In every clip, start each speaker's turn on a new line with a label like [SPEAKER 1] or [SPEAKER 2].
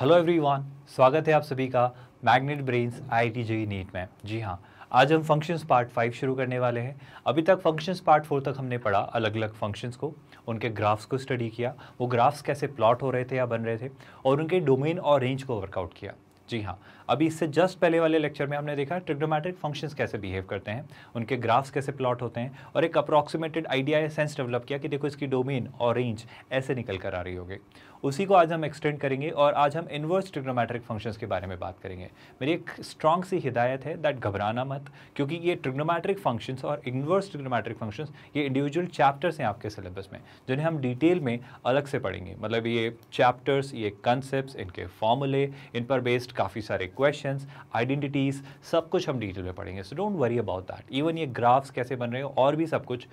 [SPEAKER 1] Hello everyone स्वागत है आप सभी का Magnet Brains T G NEET में जी हाँ आज हम फंक्शंस पार्ट फाइव शुरू करने वाले हैं अभी तक फंक्शंस पार्ट फोर तक हमने पढ़ा अलग अलग फंक्शंस को उनके ग्राफ्स को स्टडी किया वो ग्राफ्स कैसे प्लॉट हो रहे थे या बन रहे थे और उनके डोमेन और रेंज को वर्कआउट किया जी हाँ अभी इससे जस्ट पहले वाले लेक्चर में हमने देखा ट्रिग्नोमेट्रिक फंक्शंस कैसे बिहेव करते हैं उनके ग्राफ्स कैसे प्लॉट होते हैं और एक अप्रॉक्सीमेटेड आइडिया या सेंस डेवलप किया कि देखो इसकी डोमेन और रेंज ऐसे निकल कर आ रही होगी उसी को आज हम एक्सटेंड करेंगे और आज हम इन्वर्स ट्रिग्नोमेट्रिक फंक्शंस के बारे में बात करेंगे मेरी एक स्ट्रॉन्ग सी हिदायत है दैट घबराना मत क्योंकि ये ट्रिग्नोमेट्रिक फंक्शंस और इन्वर्स ट्रिग्नोमेट्रिक फंक्शंस ये इंडिविजुअल चैप्टर्स हैं आपके सिलेबस में जिन्हें हम डिटेल में अलग से पढ़ेंगे मतलब ये चैप्टर्स ये कंसेप्ट इनके फॉर्मूले इन पर बेस्ड काफ़ी सारे क्वेश्चन आइडेंटिटीज़ सब कुछ हम डिटेल में पढ़ेंगे so don't worry about that even ये ग्राफ्स कैसे बन रहे हैं और भी सब कुछ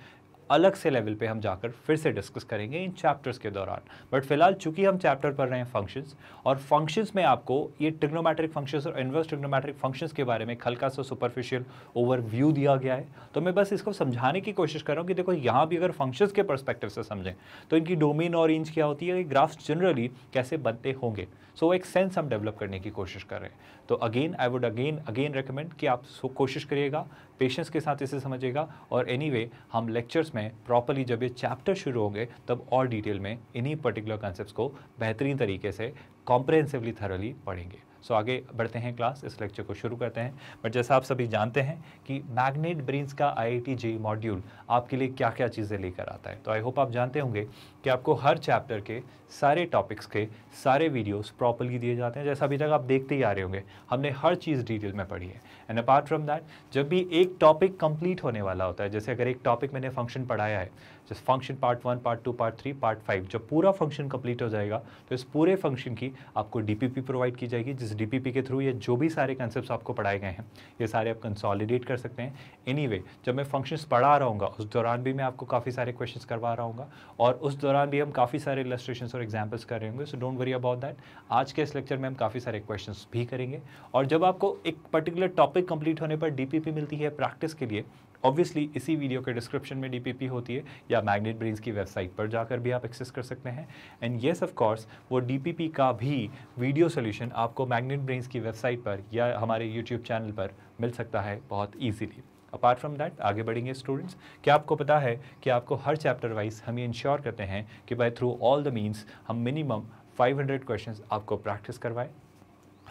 [SPEAKER 1] अलग से लेवल पे हम जाकर फिर से डिस्कस करेंगे इन चैप्टर्स के दौरान बट फिलहाल चूंकि हम चैप्टर पढ़ रहे हैं फंक्शंस और फंक्शंस में आपको ये ट्रिग्नोमेट्रिक फंक्शंस और इन्वर्स ट्रिग्नोमेट्रिक फंक्शंस के बारे में हल्का सा सुपरफिशियल ओवरव्यू दिया गया है तो मैं बस इसको समझाने की कोशिश कर रहा हूँ कि देखो यहाँ भी अगर फंक्शंस के परस्पेक्टिव से समझें तो इनकी डोमिन और इंच क्या होती है ग्राफ्स जनरली कैसे बनते होंगे सो so, एक सेंस हम डेवलप करने की कोशिश कर रहे हैं तो again I would again again recommend कि आप कोशिश करिएगा पेशेंस के साथ इसे समझिएगा और एनी anyway, हम लेक्चर्स में प्रॉपरली जब ये चैप्टर शुरू होंगे तब और डिटेल में इन्हीं पर्टिकुलर कॉन्सेप्ट को बेहतरीन तरीके से कॉम्प्रहेंसिवली थरली पढ़ेंगे सो आगे बढ़ते हैं क्लास इस लेक्चर को शुरू करते हैं बट जैसा आप सभी जानते हैं कि मैग्नेट ब्रेन्स का आई आई मॉड्यूल आपके लिए क्या क्या चीज़ें लेकर आता है तो आई होप आप जानते होंगे कि आपको हर चैप्टर के सारे टॉपिक्स के सारे वीडियोस प्रॉपरली दिए जाते हैं जैसा अभी तक आप देखते ही आ रहे होंगे हमने हर चीज़ डिटेल में पढ़ी है एंड अपार्ट फ्रॉम दैट जब भी एक टॉपिक कंप्लीट होने वाला होता है जैसे अगर एक टॉपिक मैंने फंक्शन पढ़ाया है जिस function part one part two part three part five जब पूरा फंक्शन कंप्लीट हो जाएगा तो इस पूरे फंक्शन की आपको डीपीपी प्रोवाइड की जाएगी जिस डीपीपी के थ्रू ये जो भी सारे कंसेप्ट आपको पढ़ाए गए हैं ये सारे आप कंसॉलिडेट कर सकते हैं एनी anyway, जब मैं फंक्शंस पढ़ा रहा हूँ उस दौरान भी मैं आपको काफ़ी सारे क्वेश्चन करवा रहा हूँ और उस दौरान भी हम काफ़ी सारे इलस्ट्रेशन और एग्जाम्पल्स कर रहे होंगे so don't worry about that आज के इस लेक्चर में हम काफ़ी सारे क्वेश्चन भी करेंगे और जब आपको एक पर्टिकुलर टॉपिक कंप्लीट होने पर डीपीपी मिलती है प्रैक्टिस के लिए ऑब्वियसली इसी वीडियो के डिस्क्रिप्शन में डीपीपी होती है या मैग्नेट ब्रेन्स की वेबसाइट पर जाकर भी आप एक्सेस कर सकते हैं एंड येस ऑफकोर्स वो डीपीपी का भी वीडियो सोल्यूशन आपको मैग्नेट ब्रेन्स की वेबसाइट पर या हमारे यूट्यूब चैनल पर मिल सकता है बहुत ईजीली अपार्ट फ्रॉम दैट आगे बढ़ेंगे स्टूडेंट्स क्या आपको पता है कि आपको हर चैप्टर वाइज हम ये इंश्योर करते हैं कि by through all the means हम मिनिमम 500 क्वेश्चंस आपको प्रैक्टिस करवाएं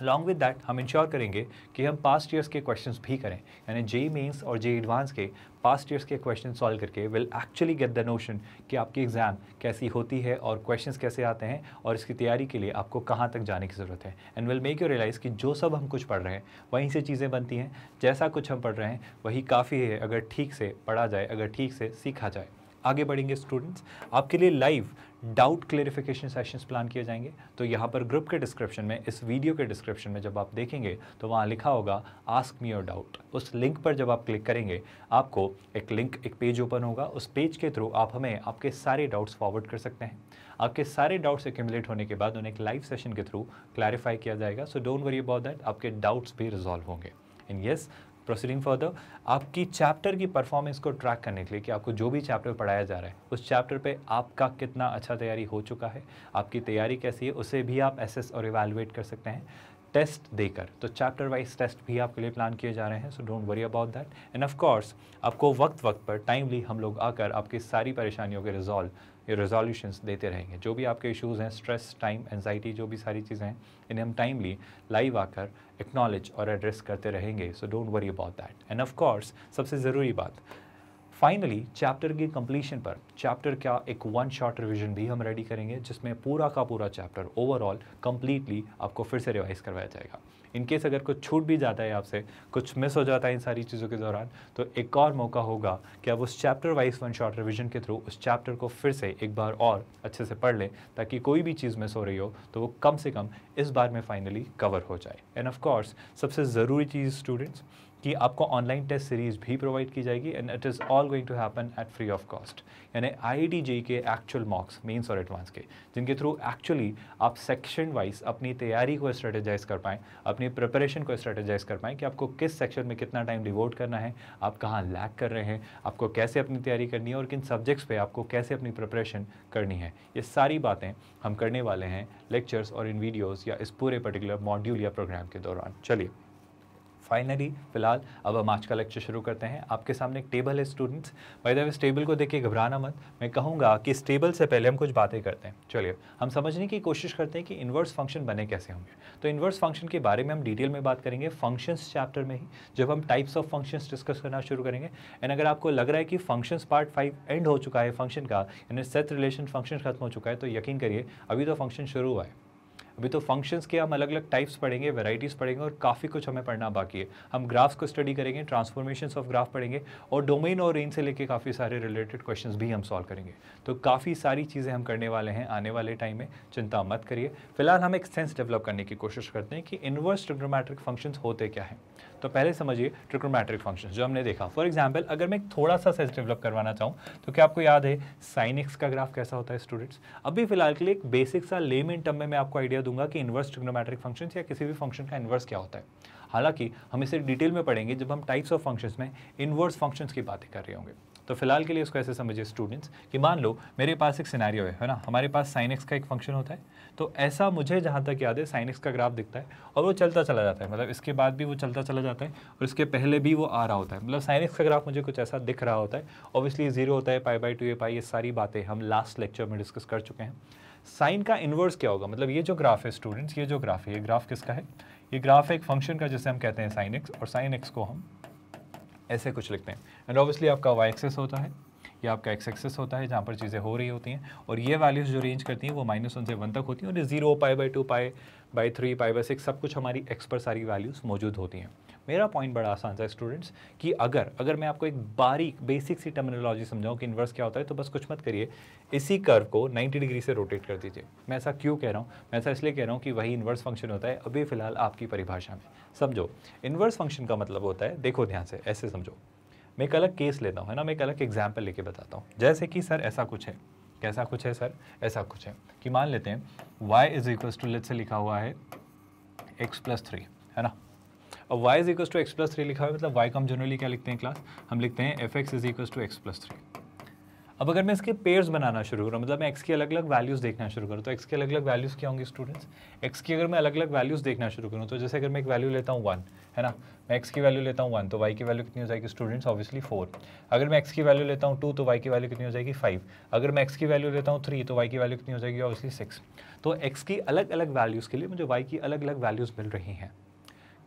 [SPEAKER 1] अलॉन्ग विद डैट हम इंश्योर करेंगे कि हम पास्ट ईयर्स के क्वेश्चंस भी करें यानी जे मेंस और जे एडवांस के पास्ट ईयर्स के क्वेश्चन सॉल्व करके will actually get the notion कि आपकी एग्ज़ाम कैसी होती है और क्वेश्चंस कैसे आते हैं और इसकी तैयारी के लिए आपको कहाँ तक जाने की ज़रूरत है and will make you realise कि जो सब हम कुछ पढ़ रहे हैं वहीं से चीज़ें बनती हैं जैसा कुछ हम पढ़ रहे हैं वही काफ़ी है अगर ठीक से पढ़ा जाए अगर ठीक से सीखा जाए आगे बढ़ेंगे स्टूडेंट्स आपके लिए live doubt clarification sessions plan किए जाएंगे तो यहाँ पर ग्रुप के डिस्क्रिप्शन में इस वीडियो के डिस्क्रिप्शन में जब आप देखेंगे तो वहाँ लिखा होगा आस्क मी योर डाउट उस लिंक पर जब आप क्लिक करेंगे आपको एक लिंक एक पेज ओपन होगा उस पेज के थ्रू आप हमें आपके सारे डाउट्स फॉरवर्ड कर सकते हैं आपके सारे डाउट्स एक्यूमुलेट होने के बाद उन्हें एक लाइव सेशन के थ्रू क्लैरिफाई किया जाएगा so don't worry about that आपके डाउट्स भी रिजॉल्व होंगे एंड येस प्रोसीडिंग द आपकी चैप्टर की परफॉर्मेंस को ट्रैक करने के लिए कि आपको जो भी चैप्टर पढ़ाया जा रहा है उस चैप्टर पे आपका कितना अच्छा तैयारी हो चुका है आपकी तैयारी कैसी है उसे भी आप एसेस और इवेलुएट कर सकते हैं टेस्ट देकर तो चैप्टर वाइज टेस्ट भी आपके लिए प्लान किए जा रहे हैं so don't worry about that and of course आपको वक्त वक्त पर टाइमली हम लोग आकर आपकी सारी परेशानियों के रिजॉल्व ये रेजोल्यूशंस देते रहेंगे जो भी आपके इश्यूज़ हैं स्ट्रेस टाइम एनजाइटी जो भी सारी चीज़ें हैं इन्हें हम टाइमली लाइव आकर एक्नॉलेज और एड्रेस करते रहेंगे so don't worry about that and of course सबसे ज़रूरी बात फाइनली चैप्टर की कंप्लीशन पर चैप्टर का एक वन शॉट रिविजन भी हम रेडी करेंगे जिसमें पूरा का पूरा चैप्टर ओवरऑल कंप्लीटली आपको फिर से रिवाइज करवाया जाएगा इनकेस अगर कुछ छूट भी जाता है आपसे कुछ मिस हो जाता है इन सारी चीज़ों के दौरान तो एक और मौका होगा कि आप उस chapter wise one short revision के थ्रू उस चैप्टर को फिर से एक बार और अच्छे से पढ़ लें ताकि कोई भी चीज़ मिस हो रही हो तो वो कम से कम इस बार में फाइनली कवर हो जाए एंड ऑफ कोर्स सबसे ज़रूरी चीज़ स्टूडेंट्स कि आपको ऑनलाइन टेस्ट सीरीज़ भी प्रोवाइड की जाएगी and it is all going to happen at free of cost यानी आई जी e e के एक्चुअल मॉक्स मेंस और एडवांस के जिनके थ्रू एक्चुअली आप सेक्शन वाइज अपनी तैयारी को स्ट्रेटेजाइज कर पाएँ अपनी प्रिपरेशन को स्ट्रेटेजाइज कर पाएँ कि आपको किस सेक्शन में कितना टाइम डिवोट करना है आप कहाँ लैक कर रहे हैं आपको कैसे अपनी तैयारी करनी है और किन सब्जेक्ट्स पर आपको कैसे अपनी प्रिपरेशन करनी है ये सारी बातें हम करने वाले हैं लेक्चर्स और इन वीडियोज़ या इस पूरे पर्टिकुलर मॉड्यूल या प्रोग्राम के दौरान चलिए फाइनली फिलहाल अब हम आज का लेक्चर शुरू करते हैं आपके सामने एक टेबल है स्टूडेंट्स बाय द इस टेबल को देखिए घबराना मत मैं कहूँगा कि इस टेबल से पहले हम कुछ बातें करते हैं चलिए हम समझने की कोशिश करते हैं कि इन्वर्स फंक्शन बने कैसे होंगे तो इन्वर्स फंक्शन के बारे में हम डिटेल में बात करेंगे फंक्शंस चैप्टर में ही जब हम टाइप्स ऑफ फंक्शंस डिस्कस करना शुरू करेंगे एंड अगर आपको लग रहा है कि फंक्शंस पार्ट फाइव एंड हो चुका है फंक्शन का यानी सेथ रिलेशन फंक्शन खत्म हो चुका है तो यकीन करिए अभी तो फंक्शन शुरू हुआ है अभी तो फंक्शंस के हम अलग अलग टाइप्स पढ़ेंगे वेराइटीज़ पढ़ेंगे और काफ़ी कुछ हमें पढ़ना बाकी है हम ग्राफ्स को स्टडी करेंगे ट्रांसफॉर्मेशन ऑफ ग्राफ पढ़ेंगे और डोमेन और रेंज से लेके काफ़ी सारे रिलेटेड क्वेश्चन भी हम सॉल्व करेंगे तो काफ़ी सारी चीज़ें हम करने वाले हैं आने वाले टाइम में चिंता मत करिए फिलहाल हम एक सेंस डेवलप करने की कोशिश करते हैं कि इन्वर्स ट्रिग्नोमेट्रिक फंक्शंस होते क्या हैं तो पहले समझिए ट्रिकोमेट्रिक फंक्शन जो हमने देखा फॉर एग्जाम्पल अगर मैं थोड़ा सा सेंस डेवलप करवाना चाहूँ तो क्या आपको याद है साइन एक्स का ग्राफ कैसा होता है स्टूडेंट्स अभी फिलहाल के लिए एक बेसिक सा इन टर्म में मैं आपको आइडिया दूंगा कि इन्वर्स ट्रिकोमेट्रिक फंक्शन या किसी भी फंक्शन का इन्वर्स क्या होता है हालांकि हम इसे डिटेल में पढ़ेंगे जब हम टाइप्स ऑफ फंक्शंस में इन्वर्स फंक्शंस की बातें कर रहे होंगे तो फिलहाल के लिए उसको ऐसे समझिए स्टूडेंट्स कि मान लो मेरे पास एक सिनारियो है है ना हमारे पास साइन एक्स का एक फंक्शन होता है तो ऐसा मुझे जहाँ तक याद है साइन एक्स का ग्राफ दिखता है और वो चलता चला जाता है मतलब इसके बाद भी वो चलता चला जाता है और इसके पहले भी वो आ रहा होता है मतलब साइन एक्स का ग्राफ मुझे कुछ ऐसा दिख रहा होता है ऑब्वियसली जीरो होता है पाई बाई टू ए पाई ये सारी बातें हम लास्ट लेक्चर में डिस्कस कर चुके हैं साइन का इन्वर्स क्या होगा मतलब ये जो ग्राफ है स्टूडेंट्स ये जो ग्राफ है ये ग्राफ किसका है ये ग्राफ है एक फंक्शन का जैसे हम कहते हैं साइन एक्स और साइन एक्स को हम ऐसे कुछ लिखते हैं एंड ऑब्वियसली आपका वाई एक्सेस होता है ये आपका एक्स एक्सेस होता है जहाँ पर चीज़ें हो रही होती हैं और ये वैल्यूज़ जो रेंज करती हैं वो माइनस वन से वन तक होती हैं और zero pi by two pi by three pi by six सब कुछ हमारी एक्स पर सारी वैल्यूज़ मौजूद होती हैं मेरा पॉइंट बड़ा आसान था स्टूडेंट्स कि अगर अगर मैं आपको एक बारीक बेसिक सी टर्मिनोलॉजी समझाऊँ कि इन्वर्स क्या होता है तो बस कुछ मत करिए इसी कर्व को 90 डिग्री से रोटेट कर दीजिए मैं ऐसा क्यों कह रहा हूँ मैं ऐसा इसलिए कह रहा हूँ कि वही इन्वर्स फंक्शन होता है अभी फ़िलहाल आपकी परिभाषा में समझो इन्वर्स फंक्शन का मतलब होता है देखो ध्यान से ऐसे समझो मैं एक अलग केस लेता हूँ है ना मैं एक अलग एग्जाम्पल लेके बताता हूँ जैसे कि सर ऐसा कुछ है कैसा कुछ है सर ऐसा कुछ है कि मान लेते हैं y is equals to let से लिखा हुआ है x प्लस थ्री है ना अब y is equal to x plus three लिखा हुआ है मतलब वाई कम हम जनरली क्या लिखते हैं क्लास हम लिखते हैं f x is equal to x plus three अब अगर मैं इसके पेयर्स बनाना शुरू करूँ मतलब मैं एक्स की अलग अलग वैल्यूज़ देखना शुरू करूँ तो एक्स के अलग अलग वैल्यूज़ क्या होंगे स्टूडेंट्स एक्स की अगर मैं अलग अलग वैल्यूज़ देखना शुरू करूँ तो जैसे अगर मैं एक वैल्यू लेता हूँ वन है ना मैं एक्स की वैल्यू लेता हूँ वन तो वाई की वैल्यू कितनी हो जाएगी स्टूडेंट्स ऑब्वियसली फोर अगर मैं एक्स की वैल्यू लेता हूँ टू तो वाई की वैल्यू कितनी हो जाएगी फाइव अगर मैं एक्स की वैल्यू लेता हूँ थ्री तो वाई की वैल्यू कितनी हो जाएगी ऑब्वियसली सिक्स तो एक्स की अलग अलग वैल्यूज़ के लिए मुझे वाई की अलग अलग वैल्यूज़ मिल रही हैं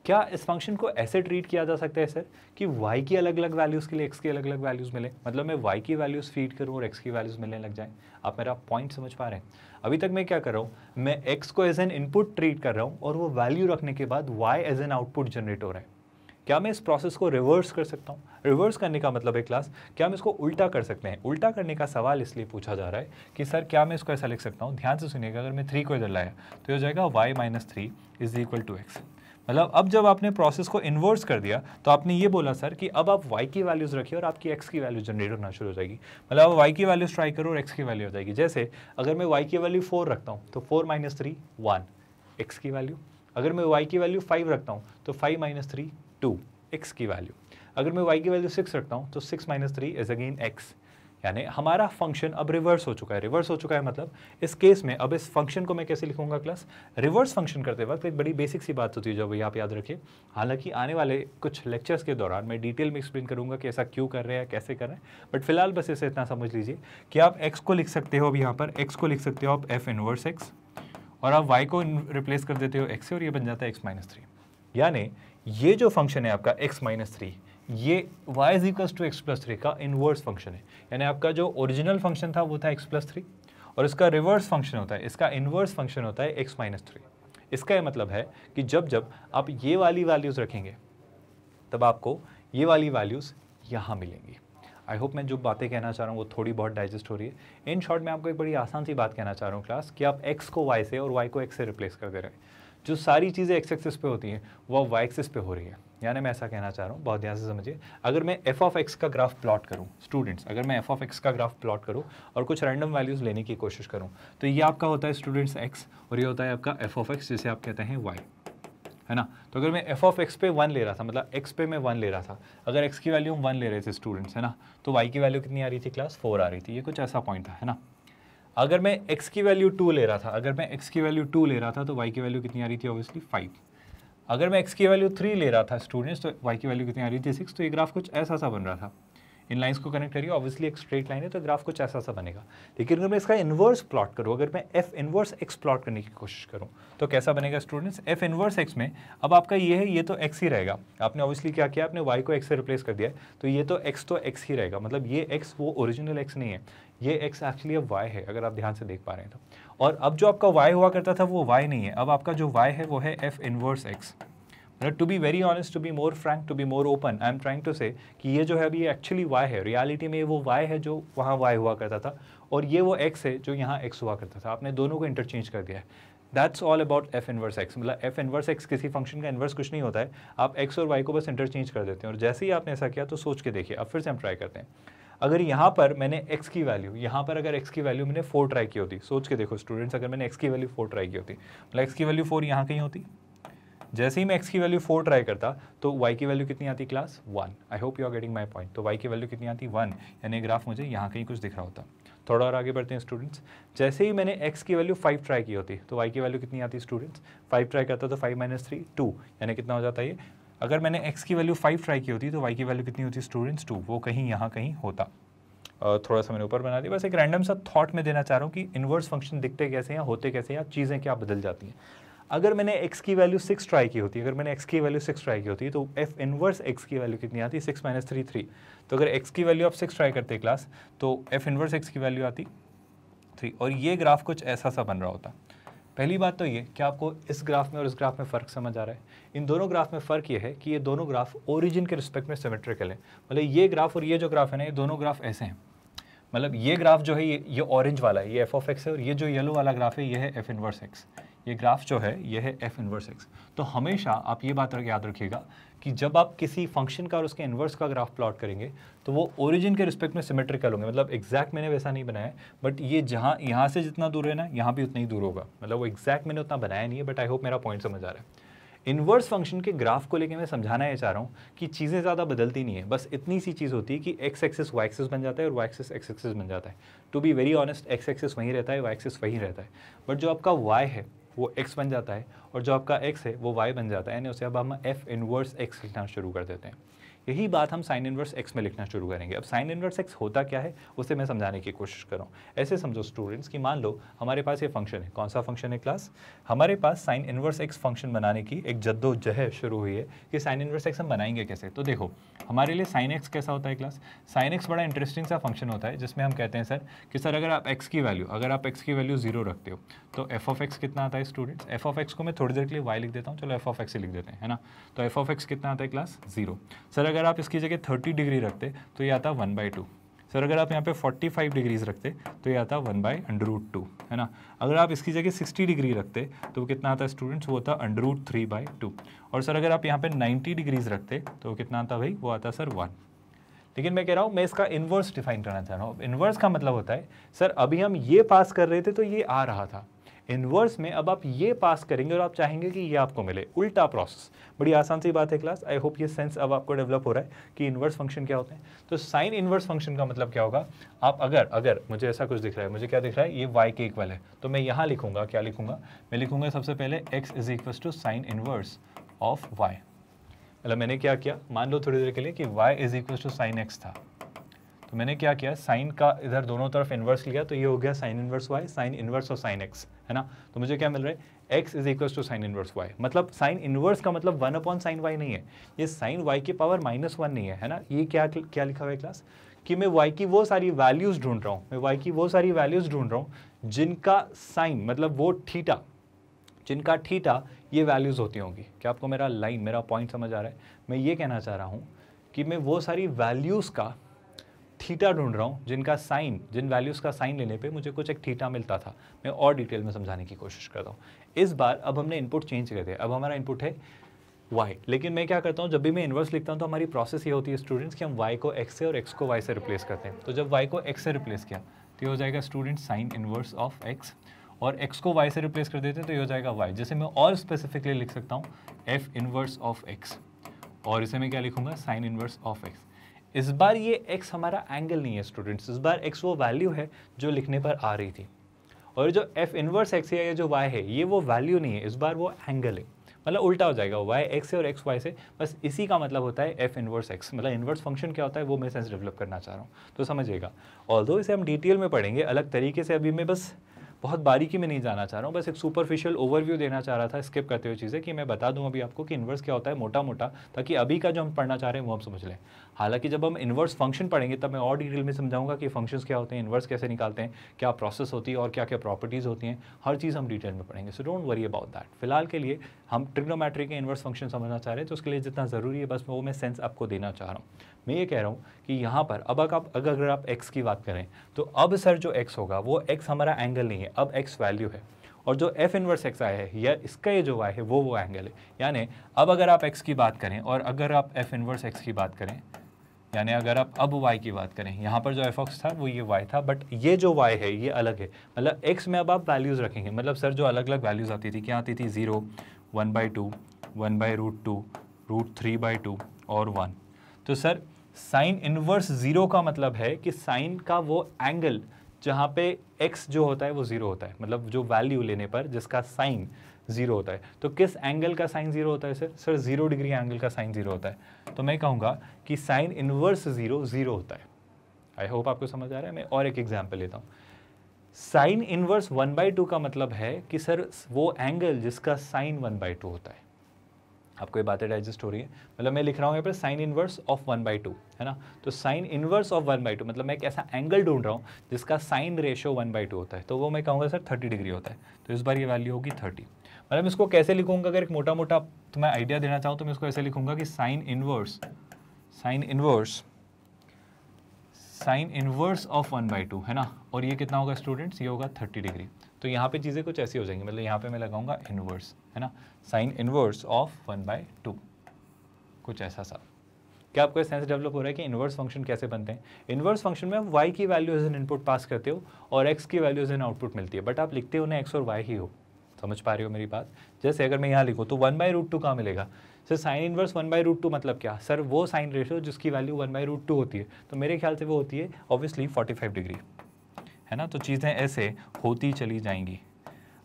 [SPEAKER 1] क्या इस फंक्शन को ऐसे ट्रीट किया जा सकता है सर कि y की अलग अलग वैल्यूज़ के लिए x की अलग अलग वैल्यूज़ मिले मतलब मैं y की वैल्यूज़ फीड करूँ और x की वैल्यूज़ मिलने लग जाए आप मेरा पॉइंट समझ पा रहे हैं अभी तक मैं क्या कर रहा हूँ मैं x को एज एन इनपुट ट्रीट कर रहा हूँ और वो वैल्यू रखने के बाद y as an output generate हो रहा है क्या मैं इस प्रोसेस को रिवर्स कर सकता हूँ रिवर्स करने का मतलब है क्लास क्या हम इसको उल्टा कर सकते हैं उल्टा करने का सवाल इसलिए पूछा जा रहा है कि सर क्या मैं इसको ऐसा लिख सकता हूँ ध्यान से सुनिएगा अगर मैं थ्री को इधर लाया तो ये हो जाएगा y minus three is equal to x मतलब अब जब आपने प्रोसेस को इन्वर्स कर दिया तो आपने ये बोला सर कि अब आप वाई की वैल्यूज़ रखिए और आपकी एक्स की वैल्यू जनरेट होना शुरू हो जाएगी मतलब अब वाई की वैल्यूज ट्राई करो और एक्स की वैल्यू हो जाएगी जैसे अगर मैं वाई की वैल्यू फोर रखता हूँ तो four minus three one x की वैल्यू अगर मैं वाई की वैल्यू फाइव रखता हूँ तो five minus three two x की वैल्यू अगर मैं वाई की वैल्यू सिक्स रखता हूँ तो six minus three is again x यानी हमारा फंक्शन अब रिवर्स हो चुका है रिवर्स हो चुका है मतलब इस केस में अब इस फंक्शन को मैं कैसे लिखूंगा क्लास रिवर्स फंक्शन करते वक्त एक बड़ी बेसिक सी बात होती है जो आप याद रखिए हालांकि आने वाले कुछ लेक्चर्स के दौरान मैं डिटेल में एक्सप्लेन करूंगा कि ऐसा क्यों कर रहे हैं कैसे कर रहे हैं बट फिलहाल बस इसे इतना समझ लीजिए कि आप एक्स को लिख सकते हो अब यहाँ पर एक्स को लिख सकते हो आप एफ इनवर्स एक्स और आप वाई को रिप्लेस कर देते हो एक्स से और ये बन जाता है एक्स माइनस थ्री यानी ये जो फंक्शन है आपका एक्स माइनस थ्री ये y is equals to x plus three का इनवर्स फंक्शन है यानी आपका जो ओरिजिनल फंक्शन था वो था एक्स प्लस थ्री और इसका रिवर्स फंक्शन होता है इसका इनवर्स फंक्शन होता है एक्स माइनस थ्री इसका यह मतलब है कि जब जब आप ये वाली वैल्यूज़ रखेंगे तब आपको ये वाली वैल्यूज़ यहाँ मिलेंगी आई होप मैं जो बातें कहना चाह रहा हूँ वो थोड़ी बहुत डाइजेस्ट हो रही है इन शॉर्ट मैं आपको एक बड़ी आसान सी बात कहना चाह रहा हूँ क्लास कि आप एक्स को वाई से और वाई को एक्स से रिप्लेस कर दे रहे हैं जो सारी चीज़ें एक्स एक्सेस पे होती हैं वो वाई एक्सेस पे हो रही है यानी मैं ऐसा कहना चाह रहा हूँ बहुत ध्यान से समझिए अगर मैं एफ ऑफ एक्स का ग्राफ प्लॉट करूँ स्टूडेंट्स अगर मैं एफ ऑफ एक्स का ग्राफ प्लॉट करूँ और कुछ रैंडम वैल्यूज़ लेने की कोशिश करूँ तो ये आपका होता है स्टूडेंट्स एक्स और ये होता है आपका एफ ऑफ एक्स जिसे आप कहते हैं वाई है ना तो अगर मैं एफ ऑफ एक्स पे वन ले रहा था मतलब एक्स पे मैं वन ले रहा था अगर एक्स की वैल्यू हम वन ले रहे थे स्टूडेंट्स है ना तो वाई की वैल्यू कितनी आ रही थी क्लास फोर आ रही थी ये कुछ ऐसा पॉइंट था है ना अगर मैं एक्स की वैल्यू टू ले रहा था अगर मैं एक्स की वैल्यू टू ले रहा था तो वाई की वैल्यू कितनी आ रही थी ऑब्वियसली फाइव अगर मैं एक्स की वैल्यू थ्री ले रहा था स्टूडेंट्स तो वाई की वैल्यू कितनी आ रही थी सिक्स तो ये ग्राफ कुछ ऐसा सा बन रहा था इन लाइंस को कनेक्ट करिए ऑब्वियसली एक स्ट्रेट लाइन है तो ग्राफ कुछ ऐसा सा बनेगा लेकिन अगर मैं इसका इन्वर्स प्लॉट करूँ अगर मैं एफ इन्वर्स एक्स प्लॉट करने की कोशिश करूँ तो कैसा बनेगा स्टूडेंट्स एफ इन्वर्स एक्स में अब आपका ये है ये तो एक्स ही रहेगा आपने ऑब्वियसली क्या किया आपने वाई को एक्स से रिप्लेस कर दिया तो ये तो एक्स तो एक्स ही रहेगा मतलब ये एक्स वो ओरिजिनल एक्स नहीं है ये एक्स एक्चुअली अब वाई है अगर आप ध्यान से देख पा रहे हैं तो और अब जो आपका वाई हुआ करता था वो वाई नहीं है अब आपका जो वाई है वो है f inverse x to be very honest to be more frank to be more open I am trying to say कि ये जो है अभी एक्चुअली वाई है रियलिटी में वो वाई है जो वहाँ वाई हुआ करता था और ये वो एक्स है जो यहाँ एक्स हुआ करता था आपने दोनों को इंटरचेंज कर दिया है that's all about f inverse x मतलब एफ इनवर्स एक्स किसी फंक्शन का इनवर्स कुछ नहीं होता है आप एक्स और वाई को बस इंटरचेंज कर देते हैं और जैसे ही आपने ऐसा किया तो सोच के देखिए अब फिर से हम ट्राई करते हैं अगर यहाँ पर मैंने x की वैल्यू यहाँ पर अगर x की वैल्यू मैंने फोर ट्राई की होती सोच के देखो स्टूडेंट्स अगर मैंने x की वैल्यू फोर ट्राई की होती मतलब x की वैल्यू फोर यहाँ कहीं होती जैसे ही मैं एक्स की वैल्यू फोर ट्राई करता तो वाई की वैल्यू कितनी आती class one I hope you are getting my point तो वाई की वैल्यू कितनी आती वन यानी ग्राफ मुझे यहाँ कहीं कुछ दिख रहा होता थोड़ा और आगे बढ़ते हैं स्टूडेंट्स जैसे ही मैंने x की वैल्यू फाइव ट्राई की होती तो y की वैल्यू कितनी आती स्टूडेंट्स फाइव ट्राई करता तो फाइव माइनस थ्री टू यानी कितना हो जाता ये अगर मैंने x की वैल्यू फाइव ट्राई की होती तो y की वैल्यू कितनी होती स्टूडेंट्स टू वो कहीं यहाँ कहीं होता Uh, थोड़ा सा मैंने ऊपर बना दिया बस एक रैंडम सा थॉट में देना चाह रहा हूँ कि इन्वर्स फंक्शन दिखते कैसे हैं होते कैसे हैं या चीज़ें क्या बदल जाती हैं अगर मैंने एक्स की वैल्यू सिक्स ट्राई की होती अगर मैंने एक्स की वैल्यू सिक्स ट्राई की होती तो एफ इनवर्स एक्स की वैल्यू कितनी आती सिक्स माइनस थ्री थ्री तो अगर एक्स की वैल्यू आप सिक्स ट्राई करते क्लास तो एफ इनवर्स एक्स की वैल्यू आती थ्री और ये ग्राफ कुछ ऐसा सा बन रहा होता पहली बात तो ये कि आपको इस ग्राफ में और इस ग्राफ में फ़र्क समझ आ रहा है इन दोनों ग्राफ में फ़र्क ये है कि ये दोनों ग्राफ ओरिजिन के रिस्पेक्ट में सिमेट्रिकल है मतलब ये ग्राफ और ये जो ग्राफ है ना ये दोनों ग्राफ ऐसे हैं मतलब ये ग्राफ जो है ये ये ऑरेंज वाला है ये एफ ऑफ एक्स है और ये जो येलो वाला ग्राफ है ये है एफ इनवर्स एक्स ये ग्राफ जो है ये है एफ इन्वर्स एक्स तो हमेशा आप ये बात याद रखिएगा कि जब आप किसी फंक्शन का और उसके इन्वर्स का ग्राफ प्लॉट करेंगे तो वो ओरिजिन के रिस्पेक्ट में सिमेट्रिकल होंगे मतलब एग्जैक्ट मैंने वैसा नहीं बनाया बट ये जहाँ यहाँ से जितना दूर है ना यहाँ भी उतना ही दूर होगा मतलब वो एग्जैक्ट मैंने उतना बनाया नहीं है बट आई होप मेरा पॉइंट समझ आ रहा है इन्वर्स फंक्शन के ग्राफ को लेके मैं समझाना ये चाह रहा हूँ कि चीज़ें ज़्यादा बदलती नहीं है बस इतनी सी चीज़ होती है कि एक्स एक्सेस वाई एक्सेस बन जाता है और वाई एक्सेस एक्स एक्सेस बन जाता है to be very honest x axis वहीं रहता है वाई एक्सेस वहीं रहता है बट जो आपका वाई है वो x बन जाता है और जो आपका x है वो y बन जाता है यानी उसे अब हम f इनवर्स x लिखना शुरू कर देते हैं यही बात हम साइन इनवर्स एक्स में लिखना शुरू करेंगे अब साइन इनवर्स एक्स होता क्या है उसे मैं समझाने की कोशिश करूँ ऐसे समझो स्टूडेंट्स कि मान लो हमारे पास ये फंक्शन है कौन सा फंक्शन है क्लास हमारे पास साइन इनवर्स एक्स फंक्शन बनाने की एक जद्दोजह शुरू हुई है कि साइन इनवर्स एक्स हम बनाएंगे कैसे तो देखो हमारे लिए साइन एक्स कैसा होता है क्लास साइन एक्स बड़ा इंटरेस्टिंग सा फंक्शन होता है जिसमें हम कहते हैं सर कि सर अगर आप एक्स की वैल्यू अगर आप एक्स की वैल्यू जीरो रखते हो तो एफ ऑफ एक्स कितना आता है स्टूडेंट्स एफ ऑफ एक्स को मैं थोड़ी देर के लिए वाई लिख देता हूँ चलो एफ ऑफ एक्स लिख देते हैं है ना तो एफ ऑफ एक्स कितना आता है क्लास जीरो सर अगर आप इसकी जगह थर्टी डिग्री रखते तो ये आता वन बाई टू सर अगर आप यहाँ पे 45 डिग्रीज रखते तो ये आता one by under root two है ना अगर आप इसकी जगह 60 डिग्री रखते तो कितना आता स्टूडेंट्स वो था under root three by two और सर अगर आप यहाँ पे 90 डिग्रीज रखते तो कितना आता भाई वो आता सर वन लेकिन मैं कह रहा हूँ मैं इसका इन्वर्स डिफाइन करना चाह रहा हूँ इन्वर्स का मतलब होता है सर अभी हम ये पास कर रहे थे तो ये आ रहा था इनवर्स में अब आप ये पास करेंगे और आप चाहेंगे कि ये आपको मिले उल्टा प्रोसेस बड़ी आसान सी बात है क्लास आई होप ये सेंस अब आपको डेवलप हो रहा है कि इनवर्स फंक्शन क्या होते हैं तो साइन इनवर्स फंक्शन का मतलब क्या होगा आप अगर अगर मुझे ऐसा कुछ दिख रहा है मुझे क्या दिख रहा है ये वाई के इक्वल है तो मैं यहाँ लिखूंगा क्या लिखूंगा मैं लिखूंगा सबसे पहले x is equal to sine inverse of y मतलब मैंने क्या किया मान लो थोड़ी देर के लिए कि y is equal to sine x था तो मैंने क्या किया साइन का इधर दोनों तरफ इन्वर्स लिया तो ये हो गया sine inverse y sine inverse और साइन एक्स है ना तो मुझे क्या मिल रहा है x is equal to sine inverse y मतलब साइन इन्वर्स का मतलब वन अपॉन साइन वाई नहीं है ये साइन वाई की पावर माइनस वन नहीं है है ना ये क्या क्या लिखा हुआ है क्लास कि मैं वाई की वो सारी वैल्यूज़ ढूंढ रहा हूँ मैं वाई की वो सारी वैल्यूज़ ढूंढ रहा हूँ जिनका साइन मतलब वो ठीटा जिनका ठीटा ये वैल्यूज़ होती होंगी क्या आपको मेरा लाइन मेरा पॉइंट समझ आ रहा है मैं ये कहना चाह रहा हूँ कि मैं वो सारी वैल्यूज़ का थीटा ढूंढ रहा हूँ जिनका साइन जिन वैल्यूज़ का साइन लेने पे मुझे कुछ एक थीटा मिलता था मैं और डिटेल में समझाने की कोशिश कर रहा हूँ इस बार अब हमने इनपुट चेंज कर दिया अब हमारा इनपुट है वाई लेकिन मैं क्या करता हूँ जब भी मैं इन्वर्स लिखता हूँ तो हमारी प्रोसेस ये होती है स्टूडेंट्स कि हम वाई को एक्स से और एक्स को वाई से रिप्लेस करते हैं तो जब वाई को एक्स से रिप्लेस किया तो ये हो जाएगा student sine inverse of x और एक्स को वाई से रिप्लेस कर देते हैं तो ये हो जाएगा वाई जैसे मैं और स्पेसिफिकली लिख सकता हूँ एफ इनवर्स ऑफ एक्स और इसे मैं क्या लिखूँगा साइन इन्वर्स ऑफ एक्स इस बार ये एक्स हमारा एंगल नहीं है स्टूडेंट्स इस बार एक्स वो वैल्यू है जो लिखने पर आ रही थी और जो एफ इनवर्स एक्स है या जो वाई है ये वो वैल्यू नहीं है इस बार वो एंगल है मतलब उल्टा हो जाएगा वाई एक्स से और एक्स वाई से बस इसी का मतलब होता है एफ इनवर्स एक्स मतलब इनवर्स फंक्शन क्या होता है वो मैं सेंस डेवलप करना चाह रहा हूँ तो समझिएगा ऑल इसे हम डिटेल में पढ़ेंगे अलग तरीके से अभी मैं बस बहुत बारीकी में नहीं जाना चाह रहा हूँ बस एक सुपरफिशियल ओवरव्यू देना चाह रहा था स्किप करते हुए चीज़ें कि मैं बता दूँ अभी आपको कि इन्वर्स क्या होता है मोटा मोटा ताकि अभी का जो हम पढ़ना चाह रहे हैं वो हम समझ लें हालांकि जब हम इन्वर्स फंक्शन पढ़ेंगे तब मैं और डिटेल में समझाऊंगा कि फंक्शंस क्या होते हैं इन्वर्स कैसे निकालते हैं क्या प्रोसेस होती है और क्या क्या प्रॉपर्टीज़ होती हैं हर चीज़ हम डिटेल में पढ़ेंगे so don't worry about that फिलहाल के लिए हम ट्रिग्नोमेट्री के इन्वर्स फंक्शन समझना चाह रहे हैं तो उसके लिए जितना ज़रूरी है बस वो मैं सेंस आपको देना चाह रहा हूँ मैं ये कह रहा हूँ कि यहाँ पर अब आप अगर अगर आप एक्स की बात करें तो अब सर जो एक्स होगा वो एक्स हमारा एंगल नहीं है अब एक्स वैल्यू है और जो एफ इनवर्स एक्स आया है या इसका ये जो वाई है वो वो एंगल है यानी अब अगर आप एक्स की बात करें और अगर आप एफ इनवर्स एक्स की बात करें यानी अगर आप अब वाई की बात करें यहाँ पर जो एफ ऑक्स था वो ये वाई था बट ये जो वाई है ये अलग है मतलब एक्स में अब आप वैल्यूज़ रखेंगे मतलब सर जो अलग अलग वैल्यूज़ आती थी क्या आती थी zero one by two one by root two root three by two और वन तो सर साइन इनवर्स ज़ीरो का मतलब है कि साइन का वो एंगल जहाँ पे एक्स जो होता है वो ज़ीरो होता है मतलब जो वैल्यू लेने पर जिसका साइन ज़ीरो होता है तो किस एंगल का साइन ज़ीरो होता है sir sir zero degree angle का साइन ज़ीरो होता है तो मैं कहूँगा कि साइन इनवर्स ज़ीरो ज़ीरो होता है आई होप आपको समझ आ रहा है मैं और एक एग्जाम्पल लेता हूँ sine inverse one by two का मतलब है कि सर वो एंगल जिसका साइन वन बाई टू होता है आपको ये बातें डाइजेस्ट हो रही है मतलब मैं लिख रहा हूँ यहाँ पर sine inverse of one by two है ना तो sine inverse of one by two मतलब मैं एक ऐसा एंगल ढूंढ रहा हूँ जिसका sine ratio one by two होता है तो वो मैं कहूँगा सर थर्टी डिग्री होता है तो इस बार ये वैल्यू होगी थर्टी मतलब इसको कैसे लिखूंगा अगर एक मोटा मोटा तो मैं आइडिया देना चाहूँ तो मैं इसको ऐसे लिखूंगा कि sine inverse sine inverse sine inverse of one by two है ना और ये कितना होगा स्टूडेंट्स ये होगा थर्टी डिग्री तो यहाँ पे चीज़ें कुछ ऐसी हो जाएंगी मतलब यहाँ पे मैं लगाऊंगा इनवर्स है ना sine inverse of one by two कुछ ऐसा सा क्या आपको सेंस डेवलप हो रहा है कि इन्वर्स फंक्शन कैसे बनते हैं इन्वर्स फंक्शन में वाई की वैल्यूज एन इनपुट पास करते हो और एक्स की वैल्यूज एन आउटपुट मिलती है बट आप लिखते हो ना एक्स और वाई ही हो समझ पा रहे हो मेरी बात जैसे अगर मैं यहाँ लिखूँ तो वन बाई रूट टू कहाँ मिलेगा sir sine inverse one by root two मतलब क्या सर वो साइन रेशो जिसकी value one by root two होती है तो मेरे ख्याल से वो होती है ऑब्वियसली फोर्टी फाइव डिग्री है ना तो चीज़ें ऐसे होती चली जाएंगी